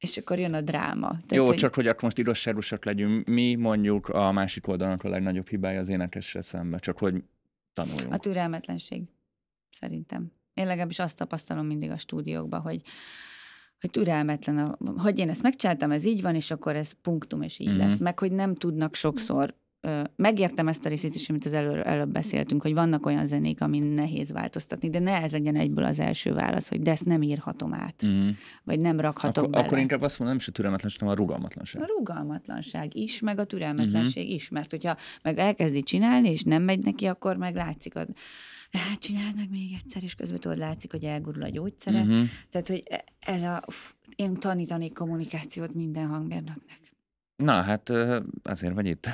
és akkor jön a dráma. Tehát, Jó, hogy... csak hogy akkor most idosságosak legyünk. Mi mondjuk a másik oldalnak a legnagyobb hibája az énekesre szemben, csak hogy tanuljunk. A türelmetlenség, szerintem. Én legalábbis azt tapasztalom mindig a stúdiókban, hogy hogy türelmetlen, a, hogy én ezt megcsináltam, ez így van, és akkor ez punktum, és így mm-hmm. lesz. Meg, hogy nem tudnak mhm. sokszor megértem ezt a részét is, amit az elő, előbb beszéltünk, hogy vannak olyan zenék, amin nehéz változtatni, de ne ez legyen egyből az első válasz, hogy de ezt nem írhatom át, mm. vagy nem rakhatom akkor, bele. Akkor inkább azt mondom, nem is a türelmetlenség, hanem a rugalmatlanság. A rugalmatlanság is, meg a türelmetlenség mm-hmm. is, mert hogyha meg elkezdi csinálni, és nem megy neki, akkor meg látszik a de hát csináld meg még egyszer, és közben tudod, látszik, hogy elgurul a gyógyszere. Mm-hmm. Tehát, hogy e, ez a, ff, én tanítanék kommunikációt minden hangmérnöknek. Na, hát azért vagy itt.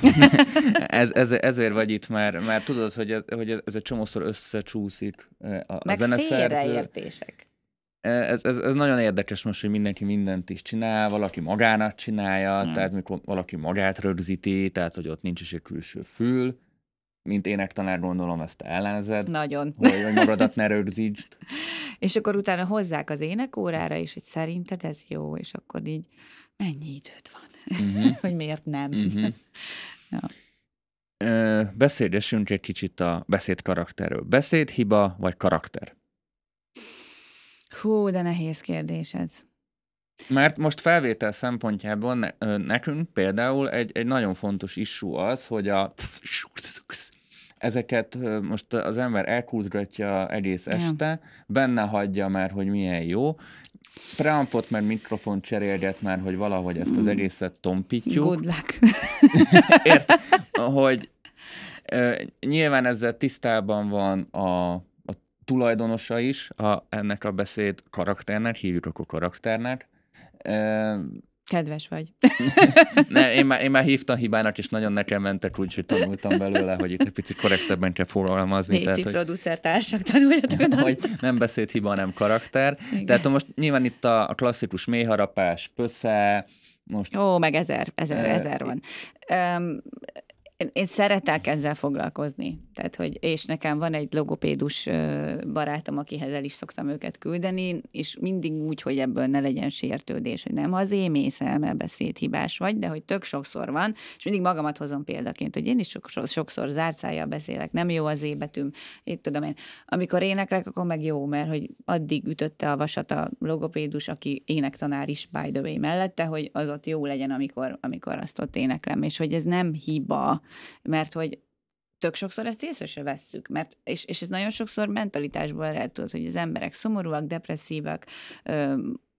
ez, ez, ezért vagy itt, mert, mert tudod, hogy ez, hogy ez egy csomószor összecsúszik a, a Meg félreértések. Ez, ez, ez nagyon érdekes most, hogy mindenki mindent is csinál, valaki magának csinálja, hmm. tehát mikor valaki magát rögzíti, tehát hogy ott nincs is egy külső fül, mint énektanár gondolom ezt ellenzed. Nagyon. Hogy, hogy magadat ne rögzítsd. és akkor utána hozzák az énekórára is, hogy szerinted ez jó, és akkor így mennyi időd van? uh-huh. hogy miért nem. Uh-huh. ja. beszédesünk egy kicsit a beszéd karakterről. hiba vagy karakter? Hú, de nehéz kérdés ez. Mert most felvétel szempontjából ne, nekünk például egy, egy nagyon fontos issú az, hogy a ezeket most az ember elkúzgatja egész este, ja. benne hagyja már, hogy milyen jó, preampot, mert mikrofon cserélget már, hogy valahogy ezt az hmm. egészet tompítjuk. Good luck. Ért, hogy ö, nyilván ezzel tisztában van a, a tulajdonosa is a, ennek a beszéd karakternek, hívjuk akkor karakternek, Ö, Kedves vagy. ne, én, már, én már hívtam hibának, és nagyon nekem mentek, úgy, hogy tanultam belőle, hogy itt egy picit korrektebben kell fogalmazni. Léci tehát, producertársak, tanuljatok a hogy Nem beszéd hiba, hanem karakter. Igen. Tehát most nyilván itt a, a klasszikus méharapás, pösze, most... Ó, meg ezer, ezer, e... ezer van. Um, én szeretek ezzel foglalkozni. Tehát, hogy, és nekem van egy logopédus barátom, akihez el is szoktam őket küldeni, és mindig úgy, hogy ebből ne legyen sértődés, hogy nem az émész elmebeszéd hibás vagy, de hogy tök sokszor van, és mindig magamat hozom példaként, hogy én is sokszor, sokszor zárcája beszélek, nem jó az ébetűm, itt tudom én. Amikor éneklek, akkor meg jó, mert hogy addig ütötte a vasat a logopédus, aki énektanár is by the way mellette, hogy az ott jó legyen, amikor, amikor azt ott éneklem, és hogy ez nem hiba, mert hogy tök sokszor ezt észre se vesszük, mert, és, és ez nagyon sokszor mentalitásból lehet, tudod, hogy az emberek szomorúak, depresszívak,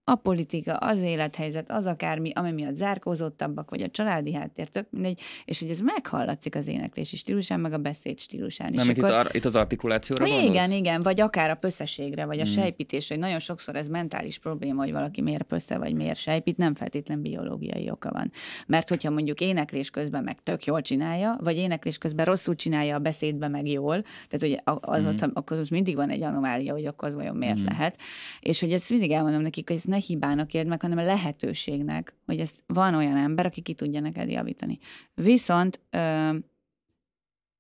a politika, az élethelyzet, az akármi, ami miatt zárkózottabbak, vagy a családi háttér, tök mindegy, és hogy ez meghallatszik az éneklési stílusán, meg a beszéd stílusán is. Nem, itt, akkor... itt, itt az artikulációra Igen, gondolsz? igen, vagy akár a pösszeségre, vagy a hmm. sejpítésre, hogy nagyon sokszor ez mentális probléma, hogy valaki miért pössze, vagy miért sejpít, nem feltétlen biológiai oka van. Mert hogyha mondjuk éneklés közben meg tök jól csinálja, vagy éneklés közben rosszul csinálja a beszédbe meg jól, tehát hogy az hmm. ott, akkor mindig van egy anomália, hogy akkor az vajon miért hmm. lehet, és hogy ezt mindig elmondom nekik, hogy ez ne hibának éld meg, hanem a lehetőségnek, hogy ez van olyan ember, aki ki tudja neked javítani. Viszont ö,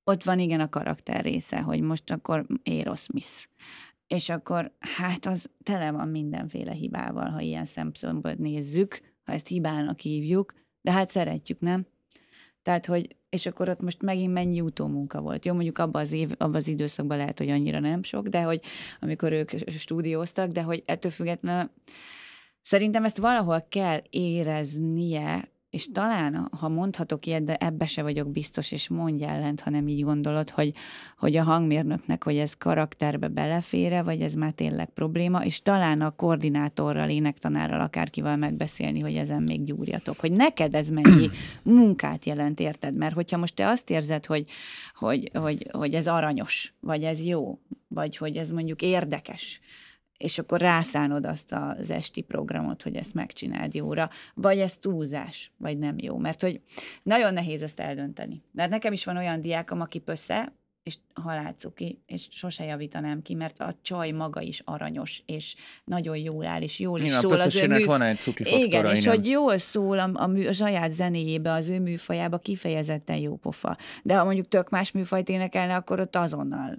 ott van igen a karakter része, hogy most akkor Érosz misz. És akkor hát az tele van mindenféle hibával, ha ilyen szempontból nézzük, ha ezt hibának hívjuk, de hát szeretjük, nem? Tehát, hogy, és akkor ott most megint mennyi utómunka volt. Jó, mondjuk abban az, év, abban az időszakban lehet, hogy annyira nem sok, de hogy amikor ők stúdióztak, de hogy ettől függetlenül Szerintem ezt valahol kell éreznie, és talán, ha mondhatok ilyet, de ebbe se vagyok biztos, és mondj ellent, ha nem így gondolod, hogy, hogy a hangmérnöknek, hogy ez karakterbe belefére, vagy ez már tényleg probléma, és talán a koordinátorral, énektanárral, akárkivel megbeszélni, hogy ezen még gyúrjatok, hogy neked ez mennyi munkát jelent, érted? Mert hogyha most te azt érzed, hogy, hogy, hogy, hogy ez aranyos, vagy ez jó, vagy hogy ez mondjuk érdekes, és akkor rászánod azt az esti programot, hogy ezt megcsináld jóra, vagy ez túlzás, vagy nem jó, mert hogy nagyon nehéz ezt eldönteni. Mert hát nekem is van olyan diákom, aki pössze, és halálcu ki, és sose javítanám ki, mert a csaj maga is aranyos, és nagyon jól áll, és jól is Igen, szól az ő műf... van egy cuki faktora, Igen, és hogy jól szól a, a, mű, a saját zenéjébe, az ő műfajába kifejezetten jó pofa. De ha mondjuk tök más műfajt énekelne, akkor ott azonnal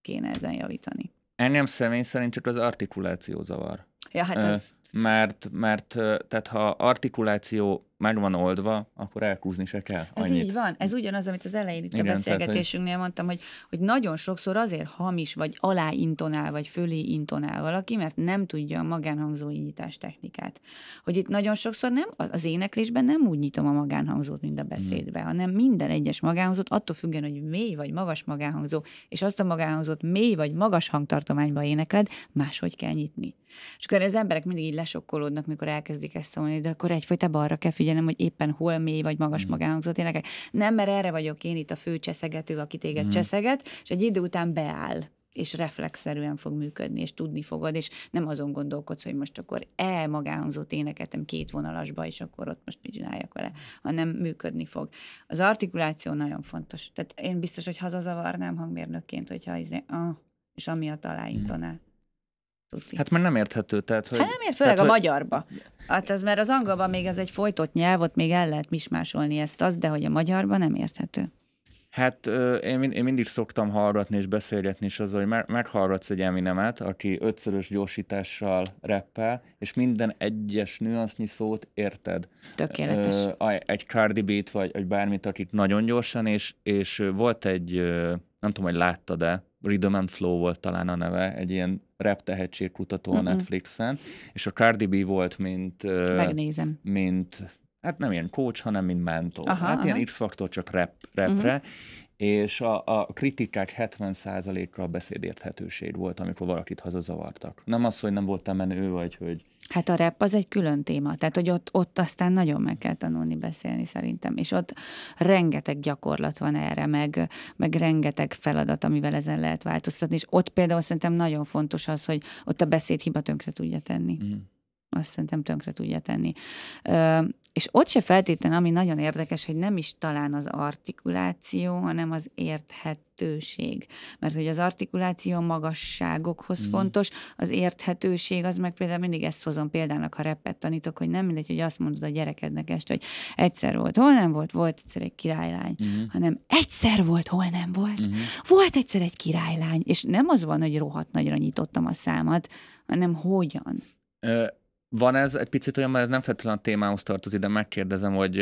kéne ezen javítani. Engem személy szerint csak az artikuláció zavar. Ja, hát ez... Mert, mert tehát ha artikuláció meg van oldva, akkor elkúzni se kell. Annyit. Ez így van. Ez ugyanaz, amit az elején itt Igen, a szóval beszélgetésünknél tehát, mondtam, hogy, hogy nagyon sokszor azért hamis, vagy aláintonál, vagy fölé intonál valaki, mert nem tudja a magánhangzó nyitás technikát. Hogy itt nagyon sokszor nem, az éneklésben nem úgy nyitom a magánhangzót, mint a mhm. beszédbe, hmm. hanem minden egyes magánhangzót, attól függően, hogy mély vagy magas magánhangzó, és azt a magánhangzót mély vagy magas hangtartományba énekled, máshogy kell nyitni. És akkor az emberek mindig így lesokkolódnak, mikor elkezdik ezt szólni, de akkor egyfajta balra kell figyelem, hogy éppen hol mély vagy magas mm. magánhangzott énekek. Nem, mert erre vagyok én itt a fő cseszegető, aki téged mm. cseszeget, és egy idő után beáll és reflexzerűen fog működni, és tudni fogod, és nem azon gondolkodsz, hogy most akkor e magánhangzót énekeltem két vonalasba, és akkor ott most mit csináljak vele, hanem működni fog. Az artikuláció nagyon fontos. Tehát én biztos, hogy hazazavarnám hangmérnökként, hogyha izé, ah, és amiatt aláintonál. Mm tuti. Hát meg nem érthető, tehát hogy... Hát nem ért, főleg tehát, a hogy... magyarba. Hát az, mert az angolban még az egy folytott nyelv, ott még el lehet mismásolni ezt azt, de hogy a magyarban nem érthető. Hát én, én mindig szoktam hallgatni és beszélgetni is azzal, hogy meghallgatsz egy Eminemet, aki ötszörös gyorsítással reppel, és minden egyes nüansznyi szót érted. Tökéletes. Egy Cardi beat, vagy, vagy bármit, akit nagyon gyorsan, és, és volt egy, nem tudom, hogy láttad-e, Rhythm and Flow volt talán a neve, egy ilyen rap tehetségkutató a Netflixen, és a Cardi B volt, mint... Megnézem. Mint, hát nem ilyen coach, hanem mint mentor. Aha, hát aha. ilyen X-faktor csak rap, rapre, uh-huh és a, a kritikák 70%-a a beszédérthetőség volt, amikor valakit hazazavartak. Nem az, hogy nem voltam menő vagy, hogy... Hát a rep az egy külön téma, tehát hogy ott, ott aztán nagyon meg kell tanulni beszélni szerintem, és ott rengeteg gyakorlat van erre, meg, meg rengeteg feladat, amivel ezen lehet változtatni, és ott például szerintem nagyon fontos az, hogy ott a beszédhiba tönkre tudja tenni. Mm. Azt szerintem tönkre tudja tenni. Ö, és ott se feltétlenül, ami nagyon érdekes, hogy nem is talán az artikuláció, hanem az érthetőség. Mert hogy az artikuláció a magasságokhoz mm. fontos, az érthetőség az meg például mindig ezt hozom példának, ha repet tanítok, hogy nem mindegy, hogy azt mondod a gyerekednek este, hogy egyszer volt, hol nem volt, volt egyszer egy királylány, mm. hanem egyszer volt, hol nem volt. Mm. Volt egyszer egy királylány, és nem az van, hogy rohadt nagyra nyitottam a számat, hanem hogyan. Ö- van ez egy picit olyan, mert ez nem feltétlenül a témához tartozik, de megkérdezem, hogy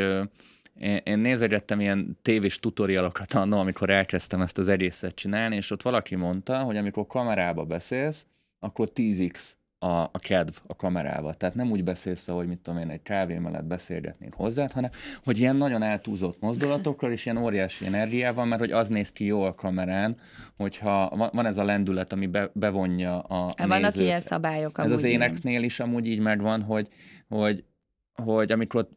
én, nézegettem ilyen tévés tutorialokat annó, amikor elkezdtem ezt az egészet csinálni, és ott valaki mondta, hogy amikor kamerába beszélsz, akkor 10x a, a kedv a kamerával. Tehát nem úgy beszélsz, hogy mit tudom én, egy kávé mellett beszélgetnénk hozzád, hanem hogy ilyen nagyon eltúzott mozdulatokkal és ilyen óriási energiával, mert hogy az néz ki jól a kamerán, hogyha van, van ez a lendület, ami be, bevonja a e, Vannak nézőt. ilyen szabályok. Ez az éneknél nem. is amúgy így megvan, hogy, hogy hogy amikor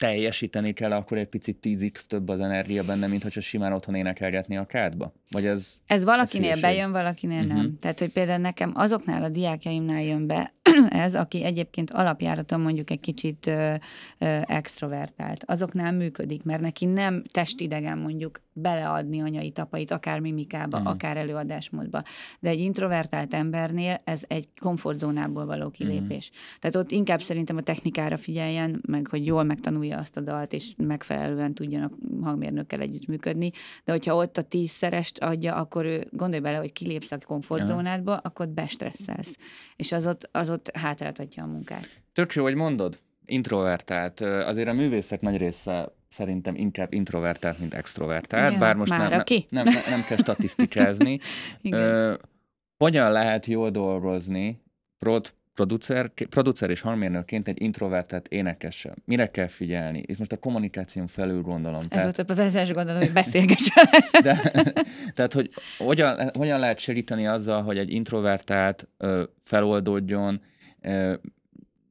teljesíteni kell, akkor egy picit 10x több az energia benne, mint hogyha simán otthon énekelgetni a kádba? Vagy ez... Ez valakinél ez bejön, valakinél uh-huh. nem. Mhm. Tehát, hogy például nekem azoknál a diákjaimnál jön be ez, aki egyébként alapjáraton mondjuk egy kicsit ö, ö, extrovertált. Azoknál működik, mert neki nem testidegen mondjuk beleadni anyai tapait, akár mimikába, uh-huh. akár előadásmódba. De egy introvertált embernél ez egy komfortzónából való mhm. kilépés. Uh-huh. Tehát ott inkább szerintem a technikára figyeljen, meg hogy jól megtanulja tanulja azt a dalt, és megfelelően tudjanak hangmérnökkel együttműködni. De hogyha ott a tízszerest adja, akkor ő, gondolj bele, hogy kilépsz a komfortzónádba, akkor bestresszelsz. És az ott, az ott adja a munkát. Tök jó, hogy mondod. Introvertált. Azért a művészek nagy része szerintem inkább introvertált, mint extrovertált, ja, bár most nem, nem, nem, nem, nem kell statisztikázni. Ö, hogyan lehet jól dolgozni prod producer, producer és hangmérnökként egy introvertet énekessel. Mire kell figyelni? És most a kommunikáción felül gondolom. Ez tehát... volt az első gondolom, hogy beszélgess De, Tehát, hogy hogyan, hogyan lehet segíteni azzal, hogy egy introvertát ö, feloldódjon, ö,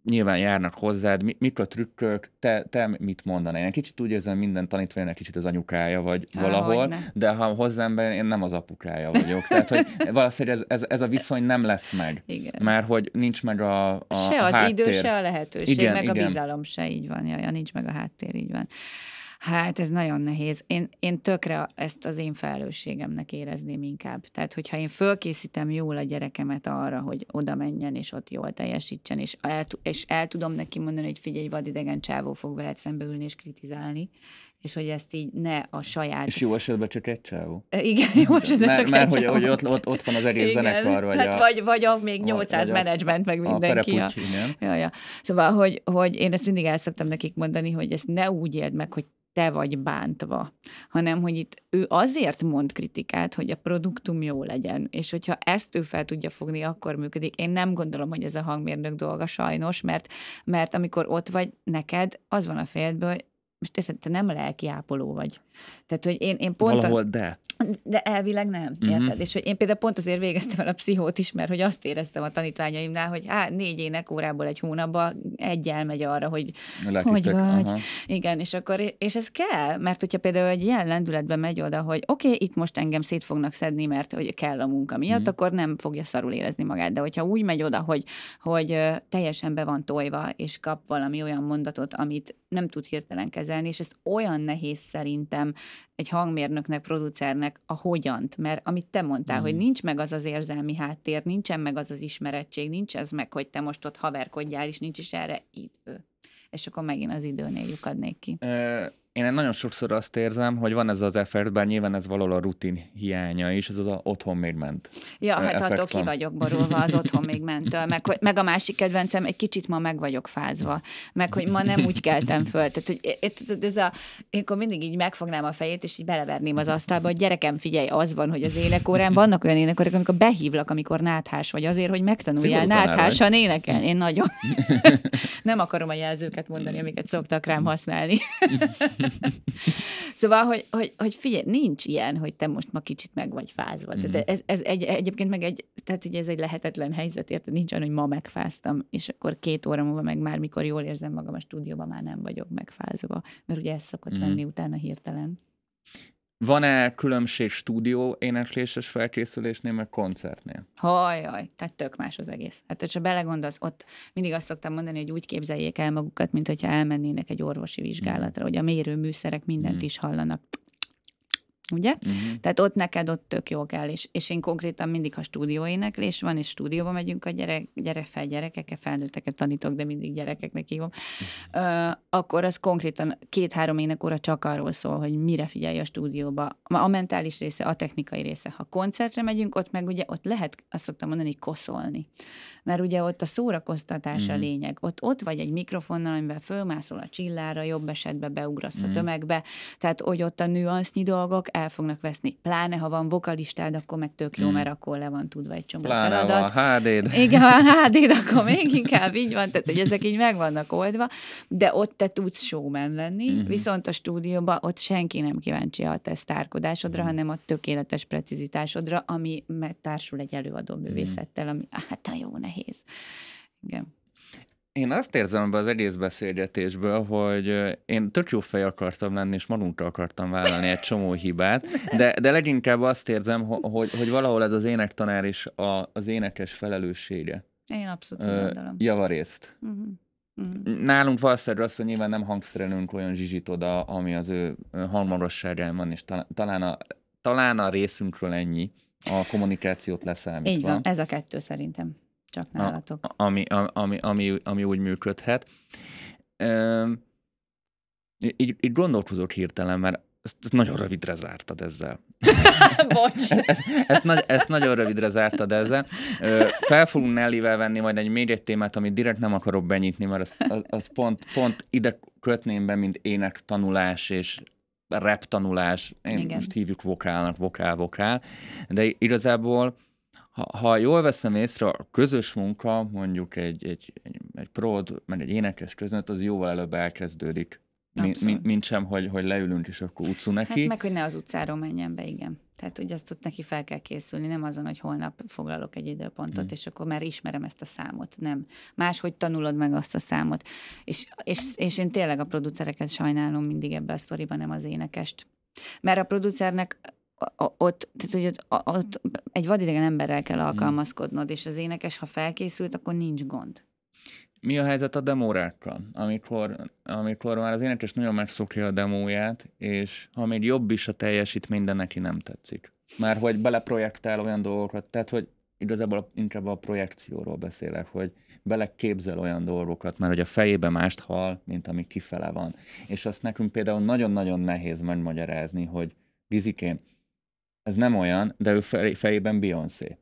nyilván járnak hozzád, mi, mik a trükkök, te, te mit mondanál? Én kicsit úgy érzem, minden tanítványnak kicsit az anyukája vagy Há, valahol, de ha hozzám be, én nem az apukája vagyok. Tehát, hogy valószínűleg ez, ez, ez a viszony nem lesz meg. Igen. Már hogy nincs meg a, a Se a az háttér. idő, se a lehetőség, igen, meg igen. a bizalom se így van, jaj, nincs meg a háttér, így van. Hát ez nagyon nehéz. Én, én tökre ezt az én felelősségemnek érezném inkább. Tehát, hogyha én fölkészítem jól a gyerekemet arra, hogy oda menjen, és ott jól teljesítsen, és el, és el tudom neki mondani, hogy figyelj, vadidegen csávó fog veled szembe ülni és kritizálni, és hogy ezt így ne a saját... És jó esetben csak egy csávó. Igen, jó esetben mert, csak mert, egy hogy, csávó. hogy ott, ott, ott van az egész igen, zenekar, vagy hát a... Vagy, vagy a még 800 vagy menedzsment, meg mindenki. A, a... Ja, ja. Szóval, hogy, hogy én ezt mindig el szoktam nekik mondani, hogy ezt ne úgy éld meg, hogy te vagy bántva, hanem hogy itt ő azért mond kritikát, hogy a produktum jó legyen, és hogyha ezt ő fel tudja fogni, akkor működik. Én nem gondolom, hogy ez a hangmérnök dolga sajnos, mert, mert amikor ott vagy neked, az van a fejedből, most te, te nem lelkiápoló vagy. Tehát, hogy én, én pont... Valahol a... de. De elvileg nem, mm-hmm. érted? És hogy én például pont azért végeztem el a pszichót is, mert hogy azt éreztem a tanítványaimnál, hogy hát négy ének órából egy hónapban egy megy arra, hogy Lelkistek, hogy vagy. Aha. Igen, és akkor, és ez kell, mert hogyha például egy ilyen lendületben megy oda, hogy oké, okay, itt most engem szét fognak szedni, mert hogy kell a munka miatt, mm. akkor nem fogja szarul érezni magát. De hogyha úgy megy oda, hogy, hogy teljesen be van tojva, és kap valami olyan mondatot, amit nem tud hirtelen kezelni, és ez olyan nehéz szerintem egy hangmérnöknek, producernek a hogyant, mert amit te mondtál, mm. hogy nincs meg az az érzelmi háttér, nincsen meg az az ismerettség, nincs ez meg, hogy te most ott haverkodjál, és nincs is erre idő. És akkor megint az időnél lyukadnék ki én nagyon sokszor azt érzem, hogy van ez az effekt, bár nyilván ez valahol a rutin hiánya is, ez az a otthon még ment. Ja, hát attól ki vagyok borulva az otthon még mentől, meg, meg a másik kedvencem, egy kicsit ma meg vagyok fázva, meg hogy ma nem úgy keltem föl. Tehát, hogy ez a, én akkor mindig így megfognám a fejét, és így beleverném az asztalba, hogy gyerekem, figyelj, az van, hogy az énekórán vannak olyan énekorok, amikor behívlak, amikor náthás vagy, azért, hogy megtanuljál náthásan énekelni. Én nagyon nem akarom a jelzőket mondani, amiket szoktak rám használni. szóval, hogy, hogy, hogy figyelj, nincs ilyen, hogy te most ma kicsit meg vagy fázva. Mm. De ez, ez egy, egyébként meg egy, tehát ugye ez egy lehetetlen helyzet, érted? Nincs olyan, hogy ma megfáztam, és akkor két óra múlva meg már, mikor jól érzem magam a stúdióban, már nem vagyok megfázva. Mert ugye ez szokott mm. lenni utána hirtelen. Van-e különbség stúdió énekléses felkészülésnél, meg koncertnél? Hajjaj, tehát tök más az egész. Hát, hogyha belegondolsz, ott mindig azt szoktam mondani, hogy úgy képzeljék el magukat, mint hogyha elmennének egy orvosi vizsgálatra, mm. hogy a mérőműszerek mindent mm. is hallanak ugye? Uh-huh. Tehát ott neked ott tök jó kell, és, és én konkrétan mindig, a ha és van, és stúdióba megyünk a gyerek, gyere fel gyerekekkel, felnőtteket tanítok, de mindig gyerekeknek hívom, uh, akkor az konkrétan két-három énekóra csak arról szól, hogy mire figyelj a stúdióba. A mentális része, a technikai része. Ha koncertre megyünk, ott meg ugye ott lehet, azt szoktam mondani, koszolni. Mert ugye ott a szórakoztatás uh-huh. a mhm. lényeg. Ott, ott vagy egy mikrofonnal, amivel fölmászol a csillára, jobb esetben beugrasz uh-huh. a mhm. tömegbe, tehát hogy ott a nüansznyi dolgok el fognak veszni. Pláne, ha van vokalistád, akkor meg tök jó, hmm. mert akkor le van tudva egy csomó Pláne feladat. Van HD-d. Igen, ha van hd akkor még inkább így van, tehát hogy ezek így meg vannak oldva, de ott te tudsz showman lenni, hmm. viszont a stúdióban ott senki nem kíváncsi a te sztárkodásodra, hmm. hanem a tökéletes precizitásodra, ami társul egy előadó hmm. művészettel, ami hát a jó nehéz. Igen. Én azt érzem be az egész beszélgetésből, hogy én tök jó fej akartam lenni, és magunkra akartam vállalni egy csomó hibát, de, de leginkább azt érzem, hogy, hogy valahol ez az énektanár is a, az énekes felelőssége. Én abszolút gondolom. Javarészt. Uh-huh. Uh-huh. Nálunk valószínűleg az, hogy nyilván nem hangszerelünk olyan zsizsit oda, ami az ő hangmagasságán van, és talán, a, talán a részünkről ennyi a kommunikációt leszámítva. Így van, ez a kettő szerintem. Csak nálatok. A, ami, ami, ami, ami úgy működhet. Ü, így, így gondolkozok hirtelen, mert ezt, ezt nagyon rövidre zártad ezzel. Bocs. ezt, ezt, nagy, ezt nagyon rövidre zártad ezzel. Fel fogunk Nellivel venni majd egy még egy témát, amit direkt nem akarok benyitni, mert az, az, az pont, pont ide kötném be, mint ének tanulás és rap tanulás. Én Igen. most hívjuk vokálnak, vokál, vokál. De igazából ha, ha jól veszem észre, a közös munka, mondjuk egy, egy, egy, egy prod, meg egy énekes között, az jóval előbb elkezdődik, Abszolút. mint, mint sem, hogy, hogy leülünk, és akkor utcú hát neki. Hát meg, hogy ne az utcáról menjen be, igen. Tehát hogy azt ott neki fel kell készülni, nem azon, hogy holnap foglalok egy időpontot, mm. és akkor már ismerem ezt a számot, nem. Máshogy tanulod meg azt a számot. És, és, és én tényleg a producereket sajnálom mindig ebbe a sztoriban, nem az énekest. Mert a producernek ott, tehát, hogy ott, ott egy vadidegen emberrel kell mhm. alkalmazkodnod, és az énekes, ha felkészült, akkor nincs gond. Mi a helyzet a demórákkal? Amikor, amikor már az énekes nagyon megszokja a demóját, és ha még jobb is a teljesítmény, de neki nem tetszik. Már hogy beleprojektál olyan dolgokat, tehát hogy igazából inkább a projekcióról beszélek, hogy beleképzel olyan dolgokat, mert hogy a fejébe mást hall, mint ami kifele van. És azt nekünk például nagyon-nagyon nehéz megmagyarázni, hogy Gizikém, ez nem olyan, de ő fej, fejében Beyoncé.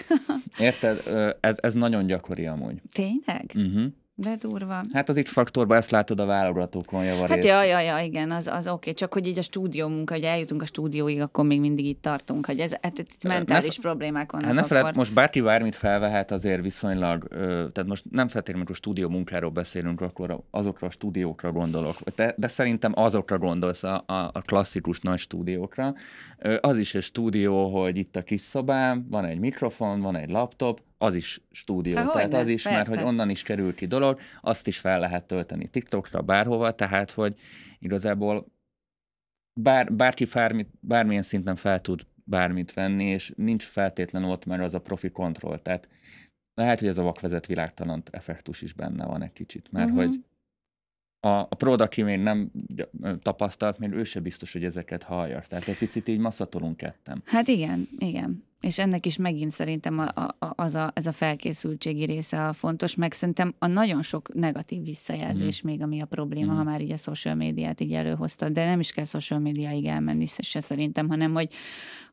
Érted? Ez, ez nagyon gyakori amúgy. Tényleg? Uh-huh. De durva. Hát az itt faktorban ezt látod a válogatókon javarészt. Hát ja, ja, ja, igen, az, az oké. Okay. Csak hogy így a stúdió munka, hogy eljutunk a stúdióig, akkor még mindig itt tartunk, hogy ez, hát itt mentális ne, problémák vannak. Hát ne feled, most bárki bármit felvehet azért viszonylag, ö, tehát most nem feltétlenül, amikor stúdió munkáról beszélünk, akkor azokra a stúdiókra gondolok. De, de szerintem azokra gondolsz a, a, a klasszikus nagy stúdiókra. Ö, az is egy stúdió, hogy itt a kis szobám, van egy mikrofon, van egy laptop, az is stúdió, Há, tehát az is persze. már, hogy onnan is kerül ki dolog, azt is fel lehet tölteni TikTokra, bárhova, tehát hogy igazából bár, bárki bármit, bármilyen szinten fel tud bármit venni, és nincs feltétlenül ott már az a profi kontroll, tehát lehet, hogy ez a vakvezet világtalan effektus is benne van egy kicsit, mert uh-huh. hogy a, a prod, aki még nem tapasztalt, még ő se biztos, hogy ezeket hallja. Tehát egy picit így masszatolunk kettem. Hát igen, igen. És ennek is megint szerintem a, a, az a, ez a felkészültségi része a fontos, meg szerintem a nagyon sok negatív visszajelzés mm. még, ami a probléma, mm. ha már így a social médiát így előhozta, de nem is kell social médiáig elmenni se szerintem, hanem hogy,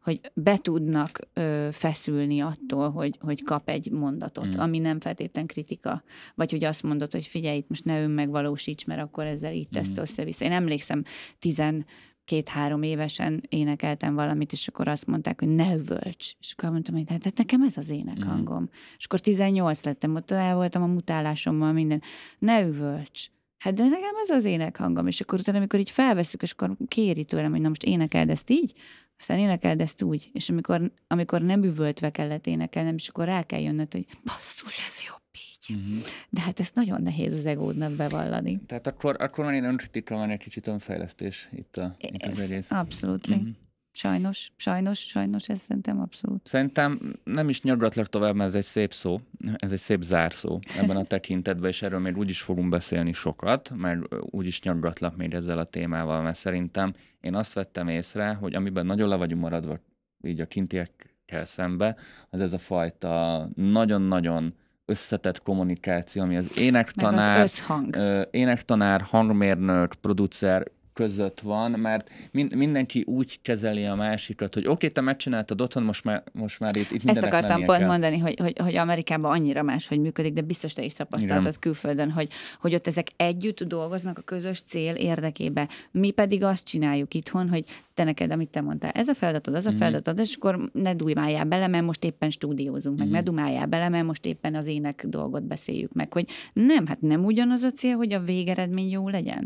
hogy be tudnak ö, feszülni attól, hogy, hogy kap egy mondatot, mm. ami nem feltétlen kritika, vagy hogy azt mondod, hogy figyelj, itt most ne önmegvalósíts, mert akkor ezzel itt mm. ezt össze-vissza. Én emlékszem, tizen két-három évesen énekeltem valamit, és akkor azt mondták, hogy ne völcs. És akkor mondtam, hogy hát, hát nekem ez az énekhangom. Mhm. Mm. És akkor 18 lettem, ott el voltam a mutálásommal minden. Ne üvölts. Hát de nekem ez az énekhangom. És akkor utána, amikor így felveszük, és akkor kéri tőlem, hogy na most énekeld ezt így, aztán énekeld ezt úgy. És amikor, amikor nem üvöltve kellett énekelnem, és akkor rá kell jönnöd, hogy basszus, ez jobb egy. Uh-huh. De hát ezt nagyon nehéz az egódnak bevallani. Tehát akkor, akkor van egy önkritika, van egy kicsit önfejlesztés itt, a, ez, itt az egész. Abszolút. Uh-huh. Mm-hmm. Sajnos, sajnos, sajnos, ez szerintem abszolút. Szerintem nem is nyagatlak tovább, mert ez egy szép szó, ez egy szép zárszó ebben a tekintetben, és erről még úgy is fogunk beszélni sokat, mert úgy is nyagatlak még ezzel a témával, mert szerintem én azt vettem észre, hogy amiben nagyon le vagyunk maradva így a kintiekkel szembe, az ez a fajta nagyon-nagyon összetett kommunikáció, ami az énektanár, az ö, énektanár, hangmérnök, producer, között van, mert mind, mindenki úgy kezeli a másikat, hogy oké, okay, te megcsináltad otthon, most már, most már itt, itt Ezt akartam pont kell. mondani, hogy, hogy, hogy Amerikában annyira más, hogy működik, de biztos te is tapasztaltad Igen. külföldön, hogy, hogy ott ezek együtt dolgoznak a közös cél érdekébe. Mi pedig azt csináljuk itthon, hogy te neked, amit te mondtál, ez a feladatod, az a mm. feladatod, és akkor ne dumáljál bele, mert most éppen stúdiózunk, mm. meg ne mhm. dumáljál bele, mert most éppen az ének dolgot beszéljük meg, hogy nem, hát nem ugyanaz a cél, hogy a végeredmény jó legyen.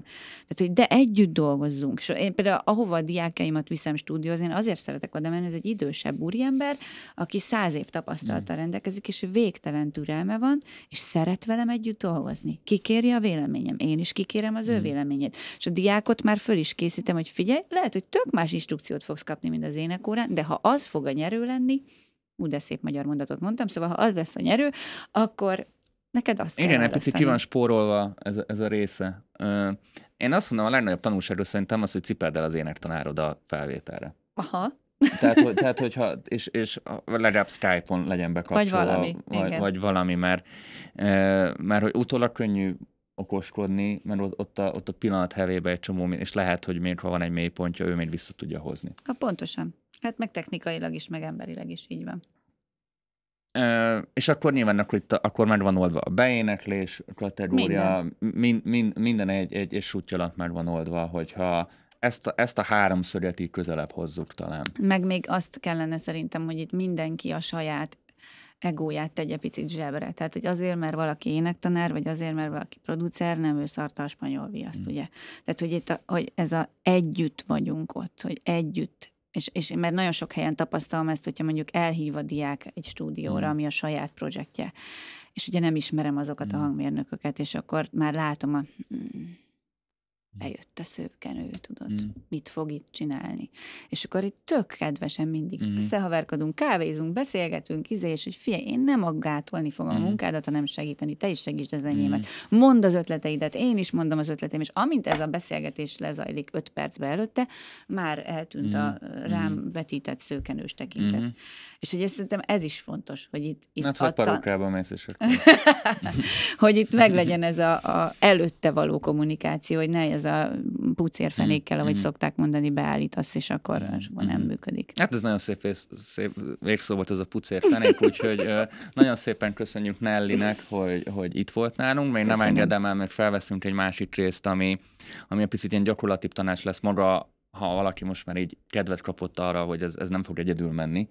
Tehát, hogy de együtt dolgozzunk. És én például ahova a diákjaimat viszem stúdiózni, én azért szeretek oda menni, ez egy idősebb úriember, aki száz év tapasztalata mm. rendelkezik, és végtelen türelme van, és szeret velem együtt dolgozni. Kikéri a véleményem, én is kikérem az mm. ő hmm. véleményét. És a diákot már föl is készítem, hogy figyelj, lehet, hogy tök más instrukciót fogsz kapni, mint az énekórán, de ha az fog a nyerő lenni, úgy de szép magyar mondatot mondtam, szóval ha az lesz a nyerő, akkor Neked azt Igen, egy picit ki van spórolva ez, ez a része. Én azt mondom, a legnagyobb tanulság szerintem az, hogy cipeld el az énektanárod a felvételre. Aha. tehát, hogy, tehát hogyha, és, és legalább Skype-on legyen bekapcsolva. Vagy valami. Vagy, igen. vagy valami, mert, mert hogy utólag könnyű okoskodni, mert ott, ott, a, ott a pillanat hevébe egy csomó, és lehet, hogy még ha van egy mélypontja, ő még vissza tudja hozni. Ha pontosan. Hát meg technikailag is, meg emberileg is így van és akkor nyilván akkor, itt, akkor már van oldva a beéneklés kategória, minden, min, min, minden egy, egy, egy sútja alatt már van oldva, hogyha ezt a, ezt a háromszöget így közelebb hozzuk talán. Meg még azt kellene szerintem, hogy itt mindenki a saját egóját tegye picit zsebre. Tehát, hogy azért, mert valaki énektanár, vagy azért, mert valaki producer, nem ő szarta a spanyol viaszt, mm. ugye? Tehát, hogy, itt a, hogy ez a együtt vagyunk ott, hogy együtt és, és mert nagyon sok helyen tapasztalom ezt, hogyha mondjuk elhív a diák egy stúdióra, mm. ami a saját projektje, és ugye nem ismerem azokat mm. a hmm. hangmérnököket, és akkor már látom a... Mm, eljött a szőkenő, tudod, mm. mit fog itt csinálni. És akkor itt tök kedvesen mindig mm. összehaverkodunk, kávézunk, beszélgetünk, izé, és hogy figyelj, én nem aggátolni fogom mm. a mm-hmm. munkádat, hanem segíteni, te is segítsd az enyémet. Mm. Mondd az ötleteidet, én is mondom az ötletem, és amint ez a beszélgetés lezajlik öt percbe előtte, már eltűnt mm. a rám mm. vetített szőkenős tekintet. Mm. És hogy ezt szerintem ez is fontos, hogy itt... itt hát, adta... parókában mész, és akkor... hogy itt meglegyen ez a, a előtte való kommunikáció, hogy ne ez a pucérfenékkel, mhm. ahogy mm. szokták mondani, beállítasz, és akkor, és mhm. nem mhm. működik. Hát ez nagyon szép, szép végszó volt ez a pucérfenék, úgyhogy nagyon szépen köszönjük Nellinek, hogy, hogy itt volt nálunk. Még nem engedem el, meg felveszünk egy másik részt, ami, ami egy picit ilyen gyakorlatibb tanács lesz maga, ha valaki most már így kedvet kapott arra, hogy ez, ez nem fog egyedül menni,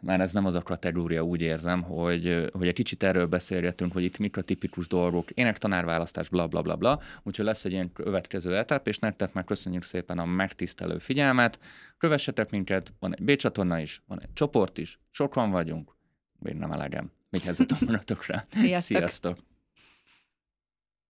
már ez nem az a kategória, úgy érzem, hogy, hogy egy kicsit erről beszélgetünk, hogy itt mik a tipikus dolgok, ének tanárválasztás, bla bla bla bla, úgyhogy lesz egy ilyen következő etap, és nektek már köszönjük szépen a megtisztelő figyelmet, kövessetek minket, van egy B csatorna is, van egy csoport is, sokan vagyunk, még nem elegem, még ezzel magatokra. Sziasztok! Sziasztok.